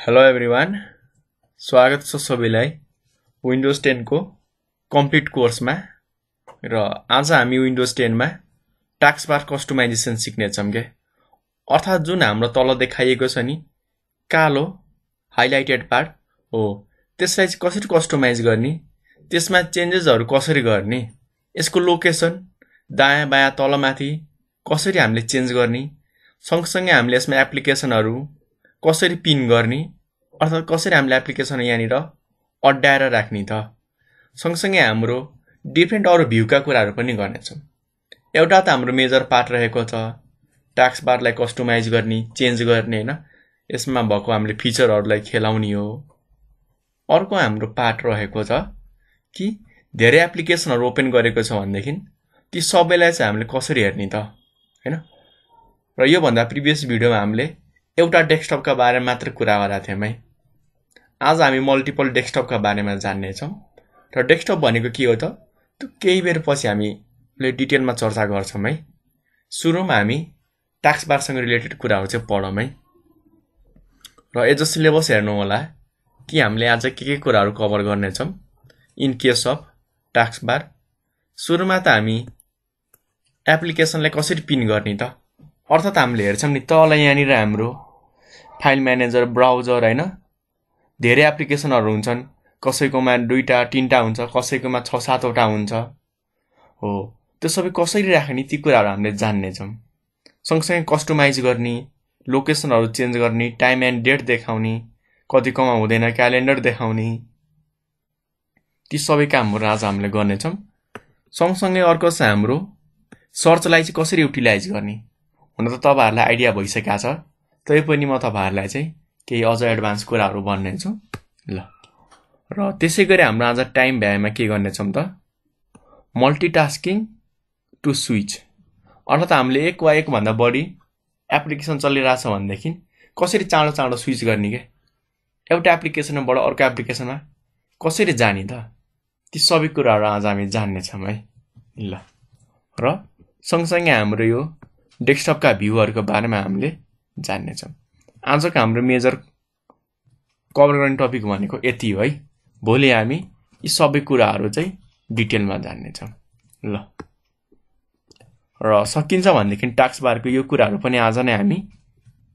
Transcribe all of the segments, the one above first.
hello every स्वागत छ सबैलाई विन्डोज टेनको कम्प्लिट कोर्समा र आज हामी विन्डोज टेनमा बार कस्टमाइजेसन सिक्नेछौँ के अर्थात् जुन हाम्रो तल देखाइएको छ नि कालो हाइलाइटेड पार्ट हो त्यसलाई चाहिँ कसरी कस्टमाइज गर्ने त्यसमा चेन्जेसहरू कसरी गर्ने यसको लोकेसन दायाँ बायाँ तलमाथि कसरी हामीले चेन्ज गर्ने सँगसँगै हामीले यसमा एप्लिकेसनहरू कसरी पिन गर्ने अर्थात् कसरी हामीले एप्लिकेसन यहाँनिर अड्डाएर राख्ने त सँगसँगै हाम्रो डिफ्रेन्ट अरू भ्यूका कुराहरू पनि गर्नेछौँ एउटा त हाम्रो मेजर पार्ट रहेको छ टास्क बारलाई कस्टमाइज गर्ने चेन्ज गर्ने होइन यसमा भएको हामीले फिचरहरूलाई खेलाउने हो अर्को हाम्रो पार्ट रहेको छ कि धेरै एप्लिकेसनहरू ओपन गरेको छ भनेदेखि ती सबैलाई चाहिँ हामीले कसरी हेर्ने त होइन र योभन्दा प्रिभियस भिडियोमा हामीले एउटा डेस्कटपका बारेमा मात्र कुरा गरेका थियौँ है आज हामी मल्टिपल डेस्कटपका बारेमा जान्नेछौँ र डेस्कटप भनेको के हो त त्यो केही बेर पछि हामीले डिटेलमा चर्चा गर्छौँ है सुरुमा हामी टास्कबारसँग रिलेटेड कुराहरू चाहिँ पढौँ है र एज अ सिलेबस हेर्नु होला कि हामीले आज के के कुराहरू कभर गर्नेछौँ इन केस अफ टास्कबार सुरुमा त हामी एप्लिकेसनलाई कसरी पिन गर्ने त अर्थात् हामीले हेर्छौँ नि तल यहाँनिर हाम्रो फाइल म्यानेजर ब्राउजर होइन धेरै एप्लिकेसनहरू हुन्छन् कसैकोमा दुईवटा तिनवटा हुन्छ कसैकोमा छ सातवटा हुन्छ हो त्यो सबै कसरी राख्ने ती कुराहरू हामीले जान्नेछौँ सँगसँगै कस्टमाइज गर्ने लोकेसनहरू चेन्ज गर्ने टाइम एन्ड डेट देखाउने कति कमा हुँदैन क्यालेन्डर देखाउने ती सबै कामहरू आज हामीले गर्नेछौँ सँगसँगै अर्को छ हाम्रो सर्चलाई चाहिँ कसरी युटिलाइज गर्ने हुन त तपाईँहरूलाई आइडिया भइसकेको छ पनि म तपाईँहरूलाई चाहिँ केही अझ एडभान्स कुराहरू भन्नेछु ल र त्यसै गरी हाम्रो आज टाइम भ्याएमा के गर्नेछौँ त मल्टिटास्किङ टु स्विच अर्थात् हामीले एक वा एकभन्दा बढी एप्लिकेसन चलिरहेछ भनेदेखि कसरी चाँडो चाँडो स्विच गर्ने क्या एउटा एप्लिकेसनबाट अर्को एप्लिकेसनमा कसरी जाने त ती सबै कुराहरू आज हामी जान्नेछौँ है ल र सँगसँगै हाम्रो यो डेस्कटपका भ्यूहरूको बारेमा हामीले जान्नेछौँ आजको हाम्रो मेजर कभर गर्ने टपिक भनेको यति हो है भोलि हामी यी सबै कुराहरू चाहिँ डिटेलमा जान्नेछौँ ल र सकिन्छ भनेदेखि टास्कबारको यो कुराहरू पनि आज नै हामी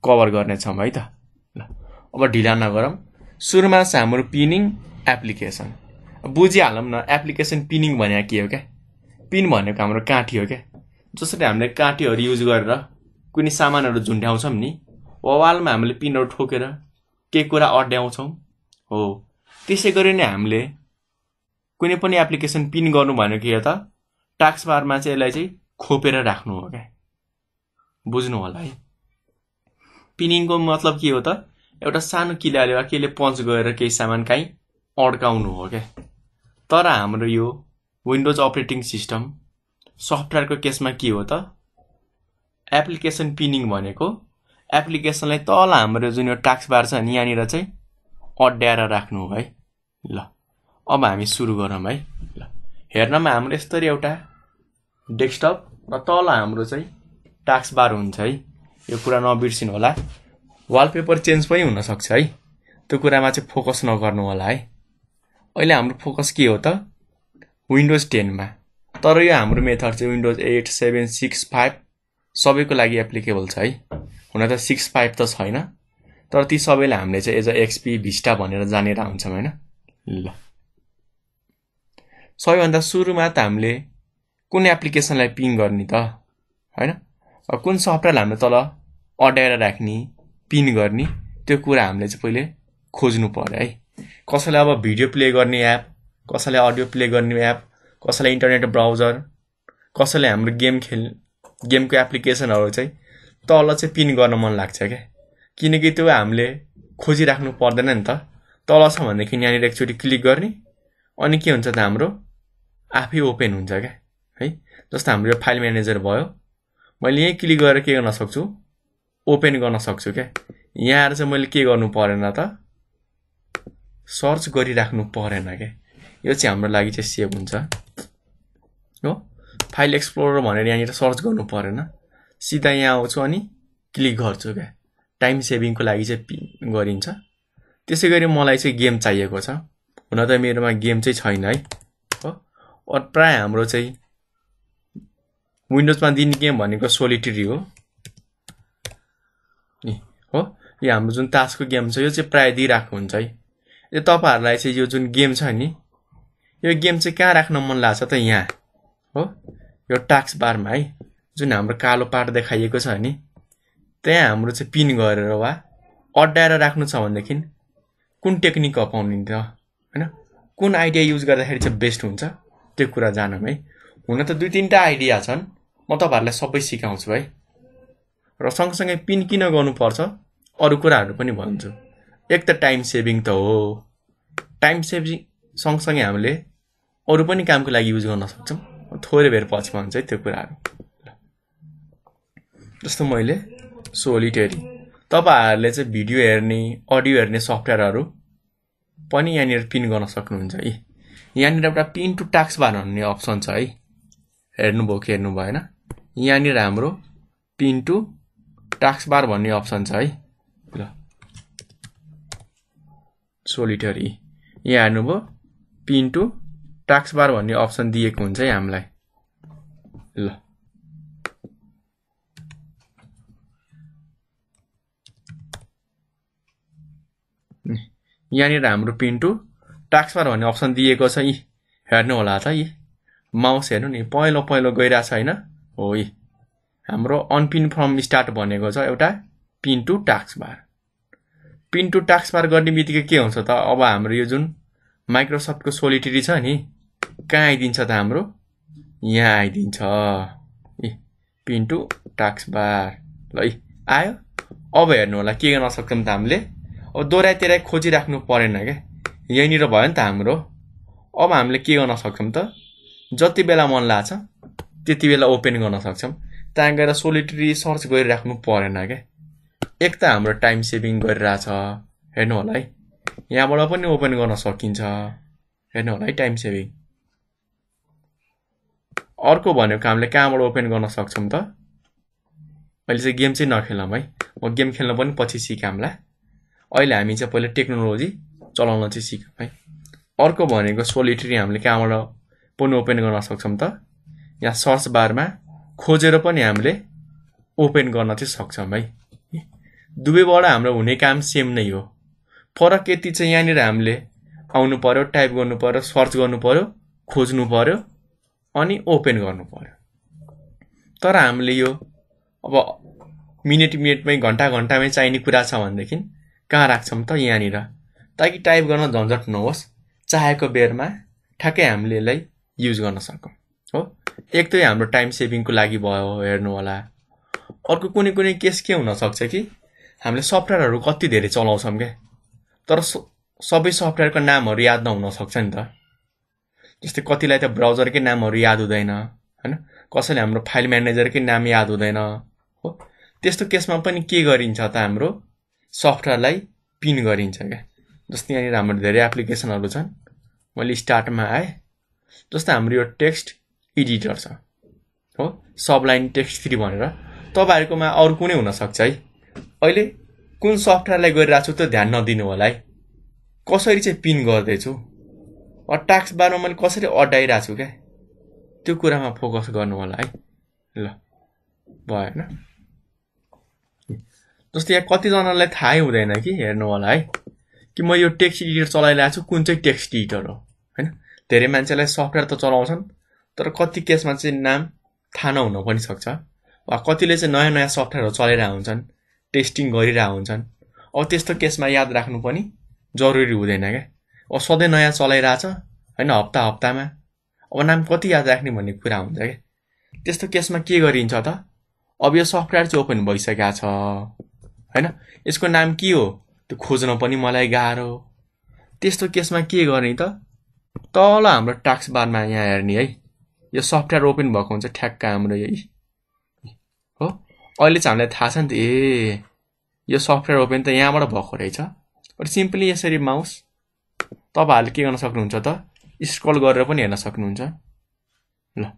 कभर गर्नेछौँ है त ल अब ढिला नगरौँ सुरुमा छ हाम्रो पिनिङ एप्लिकेसन बुझिहालौँ न एप्लिकेसन पिनिङ भनेको के हो क्या पिन भनेको हाम्रो काँटी हो क्या जसरी हामीले काँटीहरू युज गरेर कुनै सामानहरू झुन्ड्याउँछौँ नि वालमा हामीले पिनहरू ठोकेर केही कुरा अड्याउँछौँ हो त्यसै गरी नै हामीले कुनै पनि एप्लिकेसन पिन गर्नु भनेको के त टास्कबारमा चाहिँ यसलाई चाहिँ खोपेर राख्नु हो क्या बुझ्नु होला है पिनिङको मतलब के हो त एउटा सानो किलाले वा केले पन्च गरेर केही सामान काहीँ अड्काउनु हो क्या तर हाम्रो यो विन्डोज अपरेटिङ सिस्टम सफ्टवेयरको केसमा के हो त एप्लिकेसन पिनिङ भनेको एप्लिकेसनलाई तल हाम्रो जुन यो टास्क बार छ नि यहाँनिर चाहिँ अड्याएर राख्नु है ल अब हामी सुरु गरौँ है ल हेर्नमा हाम्रो यस्तरी एउटा डेस्कटप र तल हाम्रो चाहिँ टास्क बार हुन्छ है यो कुरा नबिर्सिनु होला वालपेपर चेन्ज पनि हुनसक्छ है त्यो कुरामा चाहिँ फोकस नगर्नु होला है अहिले हाम्रो फोकस के हो त विन्डोज टेनमा तर यो हाम्रो मेथड चाहिँ Windows eight seven six five सबैको लागि एप्लिकेबल छ है हुन त सिक्स फाइभ त छैन तर ती सबैलाई हामीले चाहिँ एज अ एक्सपी भिस्टा भनेर जानेर हुन्छौँ होइन ल सबैभन्दा सुरुमा त हामीले कुन एप्लिकेसनलाई पिङ गर्ने त होइन कुन सफ्टवेयरलाई हामीले तल अड्याएर राख्ने पिन गर्ने त्यो कुरा हामीले चाहिँ पहिले खोज्नु पऱ्यो है कसैलाई अब भिडियो प्ले गर्ने एप कसैलाई अडियो प्ले गर्ने एप कसैलाई इन्टरनेट ब्राउजर कसैलाई हाम्रो गेम खेल गेमको एप्लिकेसनहरू चाहिँ तल चाहिँ पिन गर्न मन लाग्छ क्या किनकि त्यो हामीले खोजिराख्नु पर्दैन नि त तल छ भनेदेखि यहाँनिर एकचोटि क्लिक गर्ने अनि के हुन्छ त हाम्रो आफै ओपन हुन्छ क्या है जस्तो हाम्रो यो फाइल म्यानेजर भयो मैले यहीँ क्लिक गरेर के गर्न सक्छु ओपन गर्न सक्छु क्या यहाँ आएर चाहिँ मैले के गर्नु परेन त सर्च गरिराख्नु परेन क्या यो चाहिँ हाम्रो लागि चाहिँ सेभ हुन्छ हो फाइल एक्सप्लोरर भनेर यहाँनिर सर्च गर्नु परेन सिधा यहाँ आउँछु अनि क्लिक गर्छु क्या टाइम सेभिङको लागि चाहिँ गरिन्छ त्यसै गरी मलाई चाहिँ गेम चाहिएको छ हुन त मेरोमा गेम चाहिँ छैन है हो अरू प्रायः हाम्रो चाहिँ विन्डोजमा दिने गेम भनेको सोलिटरी हो नि हो यो हाम्रो जुन तासको गेम छ यो चाहिँ प्रायः दिइरहेको हुन्छ है यो तपाईँहरूलाई चाहिँ यो जुन गेम छ नि यो गेम चाहिँ कहाँ राख्न मन लाग्छ त यहाँ हो यो टास्क बारमा है जुन हाम्रो कालो पार्ट देखाइएको छ नि त्यहाँ हाम्रो चाहिँ पिन गरेर वा अड्डाएर राख्नु छ भनेदेखि कुन टेक्निक त होइन कुन आइडिया युज गर्दाखेरि चाहिँ बेस्ट हुन्छ त्यो कुरा जानौँ है हुन त दुई तिनवटा आइडिया छन् म तपाईँहरूलाई सबै सिकाउँछु है र सँगसँगै पिन किन गर्नुपर्छ अरू कुराहरू पनि भन्छु एक त टाइम सेभिङ त हो टाइम सेभिङ सँगसँगै हामीले अरू पनि कामको लागि युज गर्न सक्छौँ थोरै बेर पछिमा हुन्छ है त्यो कुराहरू जस्तो मैले सोलिटेरी तपाईँहरूले चाहिँ भिडियो हेर्ने अडियो हेर्ने सफ्टवेयरहरू पनि यहाँनिर पिन गर्न सक्नुहुन्छ है यहाँनिर एउटा पिन टु टास्क बार भन्ने अप्सन छ है हेर्नुभयो कि हेर्नु भएन यहाँनिर हाम्रो पिन टु टास्क बार भन्ने अप्सन छ है ल सोलिटरी यहाँ हेर्नुभयो पिन टु टास्क बार भन्ने अप्सन दिएको हुन्छ है हामीलाई ल यहाँनिर हाम्रो पिन्टु टास्क बार भन्ने अप्सन दिएको छ यी हेर्नु होला त यी माउस हेर्नु नि पहिलो पहिलो गइरहेछ होइन हो यी हाम्रो अनपिन फ्रम स्टार्ट भनेको छ एउटा pin to taskbar pin to taskbar गर्ने बित्तिकै के हुन्छ त अब हाम्रो यो जुन माइक्रोसफ्टको सोलिटेरी छ नि कहाँ आइदिन्छ त हाम्रो यहाँ आइदिन्छ ए पिन्टु टाक्स बार ल है आयो अब हेर्नु होला के गर्न सक्छौँ त हामीले अब दोहोऱ्याइ तेह्राइ खोजिराख्नु परेन क्या यहीँनिर भयो नि त हाम्रो अब हामीले के गर्न सक्छौँ त जति बेला मन लाग्छ त्यति बेला ओपन गर्न सक्छौँ त्यहाँ गएर सोलिटरी सर्च गरिराख्नु परेन क्या एक त हाम्रो टाइम सेभिङ गरिरहेछ हेर्नु होला है यहाँबाट पनि ओपन गर्न सकिन्छ हेर्नु होला है टाइम सेभिङ अर्को भनेको हामीले कहाँबाट ओपन गर्न सक्छौँ त अहिले चाहिँ गेम चाहिँ नखेलौँ है म गेम खेल्न पनि पछि सिकाउँला अहिले हामी चाहिँ पहिला टेक्नोलोजी चलाउन चाहिँ सिकौँ है अर्को भनेको सोलिटरी हामीले कहाँबाट पनि ओपन गर्न सक्छौँ त यहाँ सर्च बारमा खोजेर पनि हामीले ओपन गर्न चाहिँ सक्छौँ है दुवैबाट हाम्रो हुने काम सेम नै हो फरक यति चाहिँ यहाँनिर हामीले आउनु पऱ्यो टाइप गर्नु पऱ्यो सर्च गर्नु पऱ्यो खोज्नु पऱ्यो अनि ओपन गर्नु पऱ्यो तर हामीले यो अब मिनेट मिनेटमै घन्टा घन्टामै चाहिने कुरा छ भनेदेखि कहाँ राख्छौँ त यहाँनिर ताकि टाइप गर्न झन्झट नहोस् चाहेको बेरमा ठ्याक्कै हामीले यसलाई युज गर्न सकौँ हो एक त हाम्रो टाइम सेभिङको लागि भयो हेर्नु होला अर्को कुनै कुनै केस के हुनसक्छ कि हामीले सफ्टवेयरहरू कति धेरै चलाउँछौँ क्या तर सबै सफ्टवेयरको नामहरू याद नहुन सक्छ नि त जस्तै कतिलाई त ब्राउजरकै नामहरू याद हुँदैन होइन कसैले हाम्रो फाइल म्यानेजरकै नाम याद हुँदैन हो त्यस्तो केसमा पनि के गरिन्छ त हाम्रो सफ्टवेयरलाई पिन गरिन्छ क्या जस्तै यहाँनिर हाम्रो धेरै एप्लिकेसनहरू छन् मैले स्टार्टमा आएँ जस्तो हाम्रो यो टेक्स्ट एडिटर छ हो सबलाइन टेक्स्ट थ्री भनेर तपाईँहरूकोमा अरू कुनै हुनसक्छ है अहिले कुन सफ्टवेयरलाई गरिरहेको छु त ध्यान नदिनु होला है कसरी चाहिँ पिन गर्दैछु अट्याक्स बारमा मैले कसरी अड्डाइरहेको छु क्या त्यो कुरामा फोकस गर्नु होला है ल भएन जस्तो यहाँ कतिजनालाई थाहै हुँदैन कि हेर्नु होला है कि म यो टेक्स्ट एडिटर चलाइरहेको छु कुन चाहिँ टेक्स्ट एडिटर हो होइन धेरै मान्छेलाई सफ्टवेयर त चलाउँछन् तर कति केसमा चाहिँ नाम थाहा नहुन पनि सक्छ वा कतिले चाहिँ नयाँ नयाँ सफ्टवेयरहरू चलाइरहेको हुन्छन् टेस्टिङ गरिरहेको हुन्छन् अब त्यस्तो केसमा याद राख्नु पनि जरुरी हुँदैन क्या अब सधैँ नयाँ चलाइरहेछ होइन हप्ता हप्तामा अब नाम कति याद राख्ने भन्ने कुरा हुन्छ क्या त्यस्तो केसमा के गरिन्छ त अब यो सफ्टवेयर चाहिँ ओपन भइसकेको छ होइन यसको नाम के हो त्यो खोज्न पनि मलाई गाह्रो त्यस्तो केसमा के गर्ने त तल हाम्रो टास्क बारमा यहाँ हेर्ने है यो सफ्टवेयर ओपन भएको हुन्छ ठ्याक्क हाम्रो यही अहिले चाहिँ हामीलाई थाहा छ नि त ए यो सफ्टवेयर ओपन त यहाँबाट भएको रहेछ अनि सिम्पली यसरी माउस तपाईँहरूले के गर्न सक्नुहुन्छ त स्क्रल गरेर पनि हेर्न सक्नुहुन्छ ल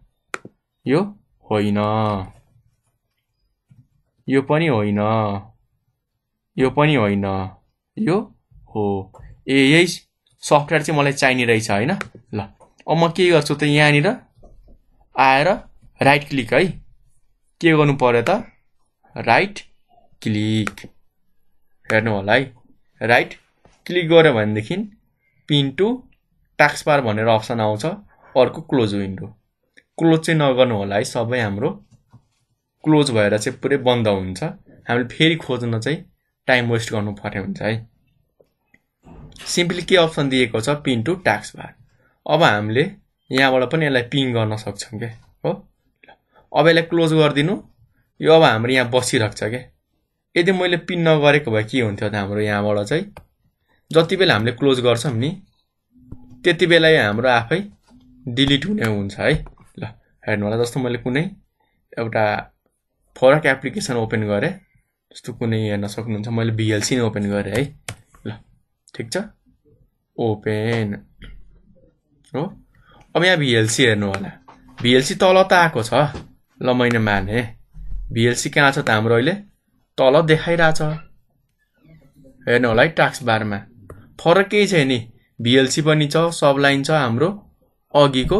यो होइन यो पनि होइन यो पनि होइन यो हो ए यही सफ्टवेयर चाहिँ मलाई चाहिने रहेछ होइन ल अब म के गर्छु त यहाँनिर आएर राइट क्लिक है के गर्नु पऱ्यो त राइट क्लिक हेर्नु होला है राइट क्लिक गऱ्यो भनेदेखि पिन टु टास्कबार भनेर अप्सन आउँछ अर्को क्लोज विन्डो क्लोज चाहिँ नगर्नु होला है सबै हाम्रो क्लोज भएर चाहिँ पुरै बन्द हुन्छ हामीले फेरि खोज्न चाहिँ टाइम वेस्ट गर्नु पर्ने हुन्छ है सिम्पली के अप्सन दिएको छ पिन टु टास्कबार अब हामीले यहाँबाट पनि यसलाई पिन गर्न सक्छौँ क्या हो अब यसलाई क्लोज गरिदिनु यो अब हाम्रो यहाँ बसिरहेको छ क्या यदि मैले पिन नगरेको भए के हुन्थ्यो त हाम्रो यहाँबाट चाहिँ जति बेला हामीले क्लोज गर्छौँ नि त्यति बेला हाम्रो आफै डिलिट हुने हुन्छ है ल हेर्नु होला जस्तो मैले कुनै एउटा फरक एप्लिकेसन ओपन गरेँ जस्तो कुनै हेर्न सक्नुहुन्छ मैले भिएलसी नै ओपन गरेँ है ल ठिक छ ओपेन हो अब यहाँ भिएलसी हेर्नु होला भिएलसी तल त आएको छ ल मैले माने भिएलसी कहाँ छ त हाम्रो अहिले तल देखाइरहेछ हेर्नु होला है टास्क बारमा फरक केही छ नि भिएलसी पनि छ सब लाइन छ हाम्रो अघिको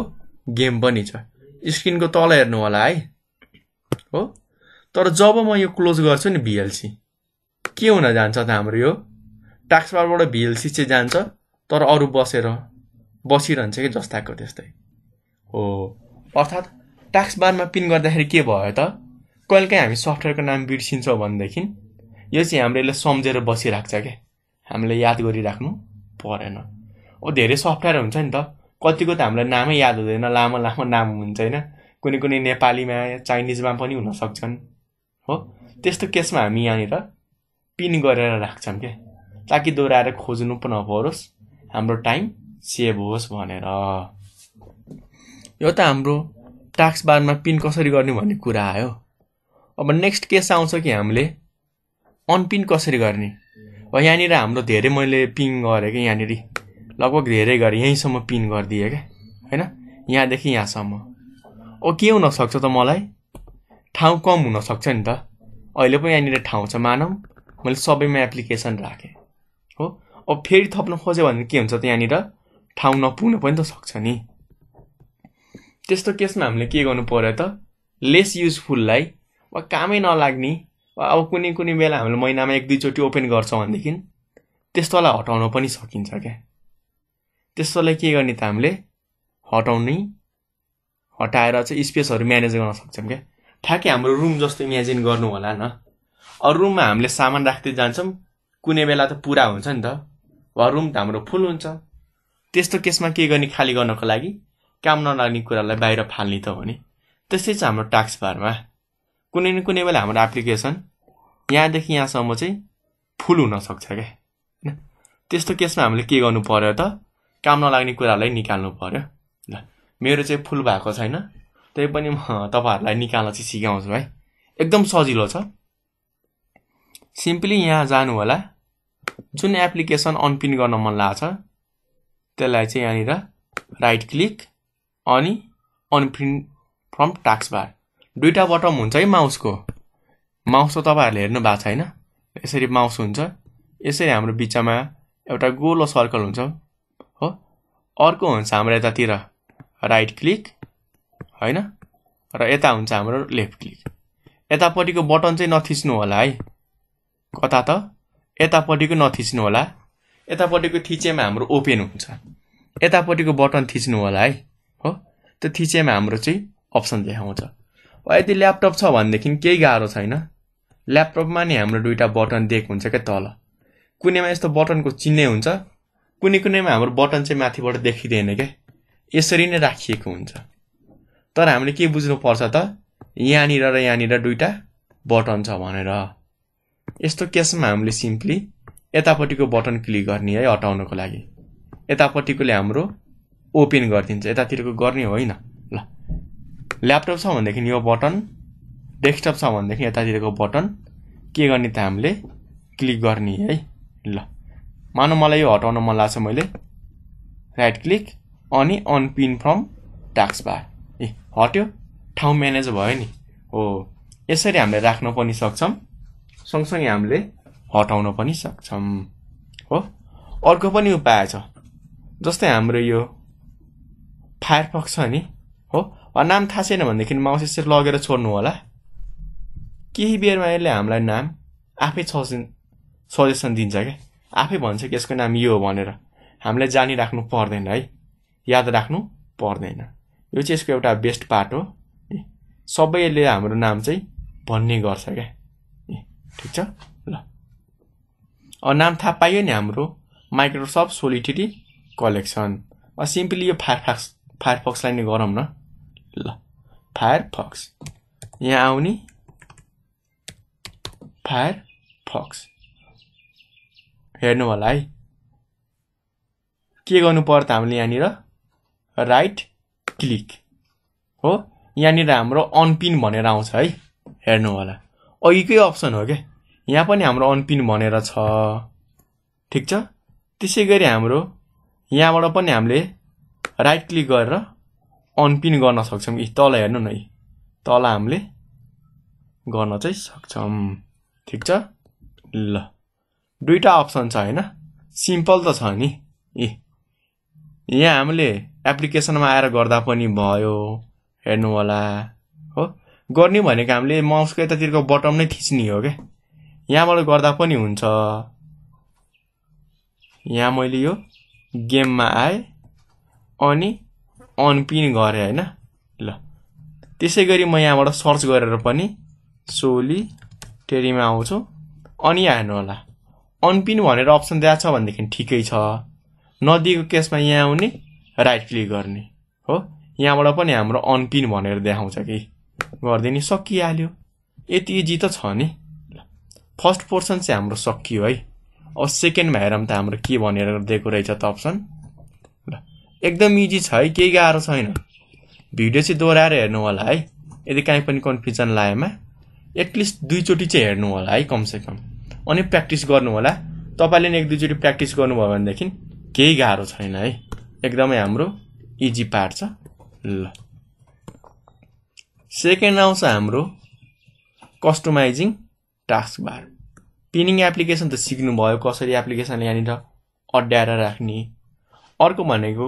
गेम पनि छ स्क्रिनको तल हेर्नु होला है हो तर जब म यो क्लोज गर्छु नि भिएलसी के हुन जान्छ त हाम्रो यो टास्क बारबाट भिएलसी चाहिँ जान्छ तर अरू बसेर बसिरहन्छ कि जस्ताको त्यस्तै हो अर्थात् टास्क बारमा पिन गर्दाखेरि के भयो त कहिलेकाहीँ हामी सफ्टवेयरको नाम बिर्सिन्छौँ भनेदेखि यो चाहिँ हाम्रो यसलाई सम्झेर बसिराख्छ छ क्या हामीले याद गरिराख्नु परेन ओ धेरै सफ्टवेयर हुन्छ नि त कतिको त हामीलाई नामै याद हुँदैन लामो लामो नाम हुन्छ होइन कुनै कुनै नेपालीमा चाइनिजमा पनि हुनसक्छन् हो त्यस्तो केसमा हामी यहाँनिर पिन गरेर राख्छौँ क्या ताकि दोहोऱ्याएर खोज्नु पनि नपरोस् हाम्रो टाइम सेभ होस् भनेर यो त हाम्रो टास्क बारमा पिन कसरी गर्ने भन्ने कुरा आयो अब नेक्स्ट केस आउँछ कि हामीले अनपिन कसरी गर्ने अब यहाँनिर हाम्रो धेरै मैले पिन गरेँ कि यहाँनिर लगभग धेरै गरेँ यहीँसम्म पिन गरिदिएँ क्या होइन यहाँदेखि यहाँसम्म ओ के हुनसक्छ त मलाई ठाउँ कम हुनसक्छ नि त अहिले पनि यहाँनिर ठाउँ छ मानौँ मैले सबैमा एप्लिकेसन राखेँ हो अब फेरि थप्न खोज्यो भने के हुन्छ त यहाँनिर ठाउँ नपुग्नु पनि त सक्छ नि त्यस्तो केसमा हामीले के गर्नु पऱ्यो त लेस युजफुललाई वा कामै नलाग्ने वा अब कुनै कुनै बेला हामीले महिनामा एक दुईचोटि ओपन गर्छौँ भनेदेखि त्यस्तोलाई हटाउन पनि सकिन्छ क्या त्यस्तोलाई के गर्ने त हामीले हटाउने हटाएर चाहिँ स्पेसहरू म्यानेज गर्न सक्छौँ क्या ठ्याक्कै हाम्रो रुम जस्तो इमेजिन गर्नु होला न अरू रुममा हामीले सामान राख्दै जान्छौँ कुनै बेला त पुरा हुन्छ नि त वा रुम त हाम्रो फुल हुन्छ त्यस्तो केसमा के गर्ने खाली गर्नको लागि काम नलाग्ने कुरालाई बाहिर फाल्ने त हो नि त्यस्तै छ हाम्रो टास्क बारमा कुनै न कुनै बेला हाम्रो एप्लिकेसन यहाँदेखि यहाँसम्म चाहिँ फुल हुनसक्छ क्या होइन त्यस्तो केसमा हामीले के गर्नु पऱ्यो त काम नलाग्ने कुराहरूलाई निकाल्नु पऱ्यो ल मेरो चाहिँ फुल भएको छैन त्यही पनि म तपाईँहरूलाई निकाल्न चाहिँ सिकाउँछु है एकदम सजिलो छ सिम्पली यहाँ जानु होला जुन एप्लिकेसन अनपिन गर्न मन लाग्छ त्यसलाई चाहिँ यहाँनिर राइट क्लिक अनि अनप्रिन्ट फ्रम टास्क बार दुईवटा बटम हुन्छ है माउसको माउस त तपाईँहरूले हेर्नु भएको छैन यसरी माउस हुन्छ यसरी हाम्रो बिचमा एउटा गोलो सर्कल हुन्छ हो अर्को हुन्छ हाम्रो यतातिर राइट क्लिक होइन र यता हुन्छ हाम्रो लेफ्ट क्लिक यतापट्टिको बटन चाहिँ नथिच्नु होला है कता त यतापट्टिको नथिच्नु होला यतापट्टिको थिचेमा हाम्रो ओपेन हुन्छ यतापट्टिको बटन थिच्नु होला है हो त्यो थिचेमा हाम्रो चाहिँ अप्सन देखाउँछ यदि ल्यापटप छ भनेदेखि केही गाह्रो छैन ल्यापटपमा नि हाम्रो दुइटा बटन दिएको हुन्छ क्या तल कुनैमा यस्तो बटनको चिन्ने हुन्छ कुनै कुनैमा हाम्रो बटन चाहिँ माथिबाट देखिँदैन क्या यसरी नै राखिएको हुन्छ तर हामीले के बुझ्नुपर्छ त यहाँनिर र यहाँनिर दुइटा बटन छ भनेर यस्तो केसमा हामीले सिम्पली यतापट्टिको बटन क्लिक गर्ने है हटाउनको लागि यतापट्टिकोले हाम्रो ओपन गरिदिन्छ यतातिरको गर्ने होइन ल्यापटप छ भनेदेखि यो बटन डेस्कटप छ भनेदेखि यतातिरको बटन के गर्ने त हामीले क्लिक गर्ने है ल मानौ मलाई यो हटाउन मन लाग्छ मैले राइट क्लिक अनि अनपिन फ्रम टास्क बार ए हट्यो ठाउँ म्यानेज भयो नि हो यसरी हामीले राख्न पनि सक्छौँ सँगसँगै हामीले हटाउन पनि सक्छौँ हो अर्को पनि उपाय छ जस्तै हाम्रो यो फायरफक्स छ नि हो नाम थाहा छैन भनेदेखि माउस चाहिँ लगेर छोड्नु होला केही बेरमा यसले हामीलाई नाम आफै सजेसन सजेसन दिन्छ क्या आफै भन्छ कि यसको नाम यो हो भनेर हामीलाई जानिराख्नु पर्दैन है याद राख्नु पर्दैन यो चाहिँ यसको एउटा बेस्ट पार्ट हो सबैले हाम्रो नाम चाहिँ भन्ने गर्छ क्या ठिक छ ल नाम थाहा पाइयो नि हाम्रो माइक्रोसफ्ट सोलिटिटी कलेक्सन सिम्पली यो फायरफक्स फायरफक्सलाई नै गरौँ न ल फायर फक्स यहाँ आउने फायर फक्स हेर्नु होला है के गर्नु पर्छ हामीले यहाँनिर राइट क्लिक हो यहाँनिर हाम्रो अनपिन भनेर आउँछ है हेर्नु होला अघिकै अप्सन हो क्या यहाँ पनि हाम्रो अनपिन भनेर छ ठिक छ त्यसै गरी हाम्रो यहाँबाट पनि हामीले राइट क्लिक गरेर अनपिन गर्न सक्छौँ कि तल हेर्नु न इ तल हामीले गर्न चाहिँ सक्छौँ ठिक छ ल दुईवटा अप्सन छ होइन सिम्पल त छ नि ए यहाँ हामीले एप्लिकेसनमा आएर गर्दा पनि भयो हेर्नु होला हो गर्ने भनेको हामीले माउसको यतातिरको बटम नै थिच्ने हो क्या यहाँबाट गर्दा पनि हुन्छ यहाँ मैले यो गेममा आएँ अनि अनपिन गरेँ होइन ल त्यसै गरी म यहाँबाट सर्च गरेर पनि सोली टेरीमा आउँछु अनि हेर्नु होला अनपिन भनेर अप्सन दिएको छ भनेदेखि ठिकै छ नदिएको केसमा यहाँ आउने राइट क्लिक गर्ने हो यहाँबाट पनि हाम्रो अनपिन भनेर देखाउँछ कि गरिदिने सकिहाल्यो यति इजी त छ नि फर्स्ट पोर्सन चाहिँ हाम्रो सकियो है अब सेकेन्डमा हेरौँ त हाम्रो के भनेर दिएको रहेछ त अप्सन एकदम इजी छ है केही गाह्रो छैन भिडियो चाहिँ दोहोऱ्याएर हेर्नु होला है यदि काहीँ पनि कन्फ्युजन लागेमा एटलिस्ट दुईचोटि चाहिँ हेर्नु होला है कमसेकम अनि प्र्याक्टिस गर्नु होला तपाईँले नि एक दुईचोटि प्र्याक्टिस गर्नुभयो भनेदेखि केही गाह्रो छैन है एकदमै हाम्रो इजी पार्ट छ ल सेकेन्ड आउँछ हाम्रो customizing taskbar pinning application त सिक्नुभयो कसरी एप्लिकेसन यहाँनिर अड्याएर राख्ने अर्को भनेको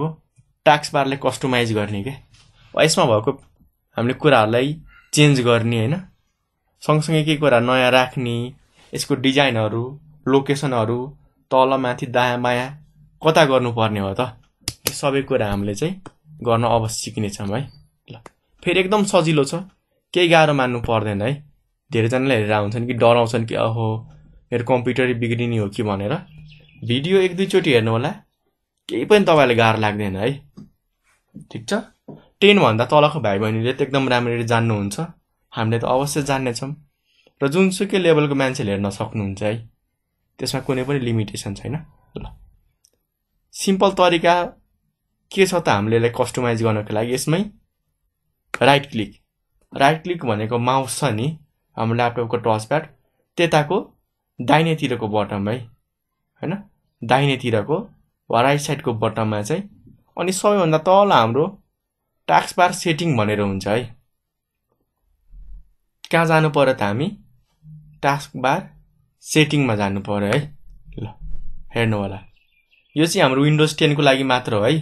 टास्कबारले कस्टमाइज गर्ने क्या यसमा भएको हामीले कुराहरूलाई चेन्ज गर्ने होइन सँगसँगै केही कुरा नयाँ राख्ने यसको डिजाइनहरू लोकेसनहरू तल माथि दायाँ बायाँ कता गर्नुपर्ने हो त यो सबै कुरा हामीले चाहिँ गर्न अवश्य सिक्नेछौँ है ल फेरि एकदम सजिलो छ केही गाह्रो मान्नु पर्दैन है धेरैजनाले हेरेर हुन्छन् कि डराउँछन् कि अहो मेरो कम्प्युटरै बिग्रिने हो कि भनेर भिडियो एक दुईचोटि हेर्नु होला केही पनि तपाईँलाई गाह्रो लाग्दैन है ठिक छ टेनभन्दा तलको भाइ बहिनीले त एकदम राम्ररी जान्नुहुन्छ हामीले त अवश्य जान्नेछौँ र जुनसुकै लेभलको मान्छेले हेर्न सक्नुहुन्छ है त्यसमा कुनै पनि लिमिटेसन छैन ल सिम्पल तरिका के छ त हामीले यसलाई कस्टमाइज गर्नको लागि यसमै राइट क्लिक राइट क्लिक भनेको माउस छ नि हाम्रो ल्यापटपको टच प्याड त्यताको दाहिनेतिरको बटम है होइन दाहिनेतिरको वा राइट साइडको बटममा चाहिँ अनि सबैभन्दा तल हाम्रो टास्क बार सेटिङ भनेर हुन्छ है कहाँ जानु पऱ्यो त हामी टास्क बार सेटिङमा जानु पऱ्यो है ल हेर्नु होला यो चाहिँ हाम्रो विन्डोज टेनको लागि मात्र हो है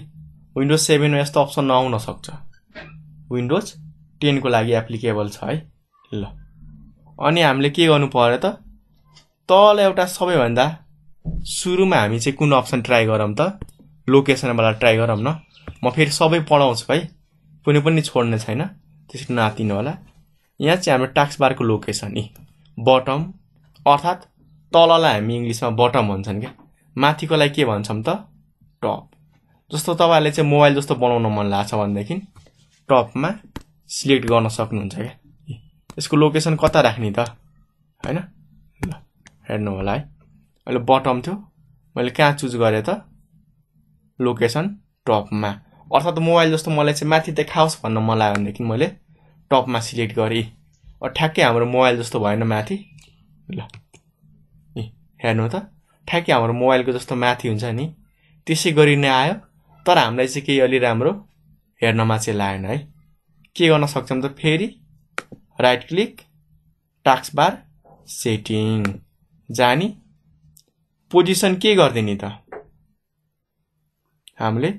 विन्डोज सेभेनमा यस्तो अप्सन नआउन सक्छ विन्डोज टेनको लागि एप्लिकेबल छ है ल अनि हामीले के गर्नु पऱ्यो त तल एउटा सबैभन्दा सुरुमा हामी चाहिँ कुन अप्सन ट्राई गरौँ त लोकेसनवाला ट्राई गरौँ न म फेरि सबै पढाउँछु है कुनै पनि छोड्ने छैन त्यसरी नातिनु होला यहाँ चाहिँ हाम्रो टास्क बारको लोकेसन यी बटम अर्थात् तललाई हामी इङ्ग्लिसमा बटम भन्छन् क्या माथिकोलाई के भन्छौँ त टप जस्तो तपाईँहरूले चाहिँ मोबाइल जस्तो बनाउन मन लाग्छ भनेदेखि टपमा सिलेक्ट गर्न सक्नुहुन्छ क्या यसको लोकेसन कता राख्ने त होइन ल हेर्नु होला है अहिले बटम थियो मैले कहाँ चुज गरेँ त लोकेसन टपमा अर्थात् मोबाइल जस्तो मलाई चाहिँ माथि देखाओस् भन्न मन लाग्यो भनेदेखि मैले टपमा सिलेक्ट गरेँ ठ्याक्कै हाम्रो मोबाइल जस्तो भएन माथि ल हेर्नु त ठ्याक्कै हाम्रो मोबाइलको जस्तो माथि हुन्छ नि त्यसै गरी नै आयो तर हामीलाई चाहिँ केही अलि राम्रो हेर्नमा चाहिँ लागेन है के गर्न सक्छौँ त फेरि right click taskbar setting जानी पोजिसन के गरिदिने त हामीले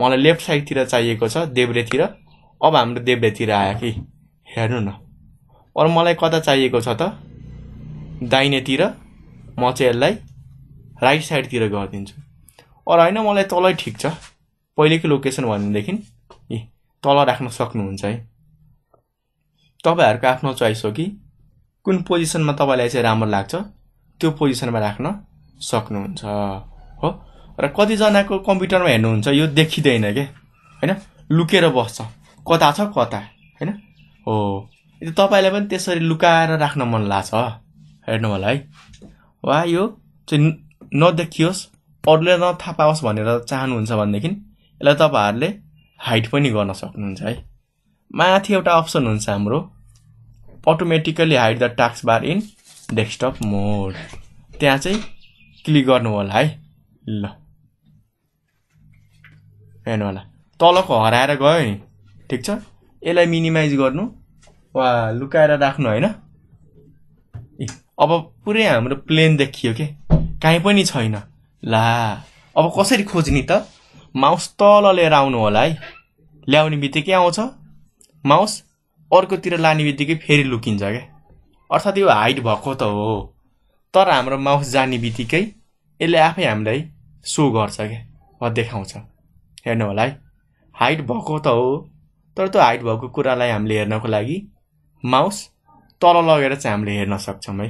मलाई लेफ्ट साइडतिर चाहिएको छ देब्रेतिर अब हाम्रो देब्रेतिर आयो कि हेर्नु न अरू मलाई कता चाहिएको छ त दाहिनेतिर म चाहिँ यसलाई राइट साइडतिर गरिदिन्छु अरू होइन मलाई तलै ठिक छ पहिलेको लोकेसन भनेदेखि ए तल राख्न सक्नुहुन्छ है तपाईँहरूको आफ्नो चोइस हो कि कुन पोजिसनमा तपाईँलाई चाहिँ राम्रो लाग्छ त्यो पोजिसनमा राख्न सक्नुहुन्छ हो र कतिजनाको कम्प्युटरमा हेर्नुहुन्छ यो देखिँदैन के होइन लुकेर बस्छ कता छ कता होइन हो यो तपाईँलाई पनि त्यसरी लुकाएर राख्न मन लाग्छ हेर्नु होला है वा यो चाहिँ नदेखियोस् अरूले थाहा पाओस् भनेर चाहनुहुन्छ भनेदेखि यसलाई तपाईँहरूले हाइट पनि गर्न सक्नुहुन्छ है माथि एउटा अप्सन हुन्छ हाम्रो automatically hide the taskbar in desktop mode त्यहाँ चाहिँ क्लिक गर्नु होला है ल हेर्नु होला तलको हराएर गयो नि ठिक छ यसलाई मिनिमाइज गर्नु वा लुकाएर राख्नु होइन ए अब पुरै हाम्रो प्लेन देखियो के काहीँ पनि छैन ला अब कसरी खोज्ने त माउस तल लिएर आउनु होला है ल्याउने बित्तिकै आउँछ माउस अर्कोतिर लाने बित्तिकै फेरि लुकिन्छ क्या अर्थात् यो हाइट भएको त हो तर हाम्रो माउस जाने बित्तिकै यसले आफै हामीलाई सो गर्छ क्या वा देखाउँछ हेर्नु होला है हाइट भएको त हो तर त्यो हाइट भएको कुरालाई हामीले हेर्नको लागि माउस तल लगेर चाहिँ हामीले हेर्न सक्छौँ है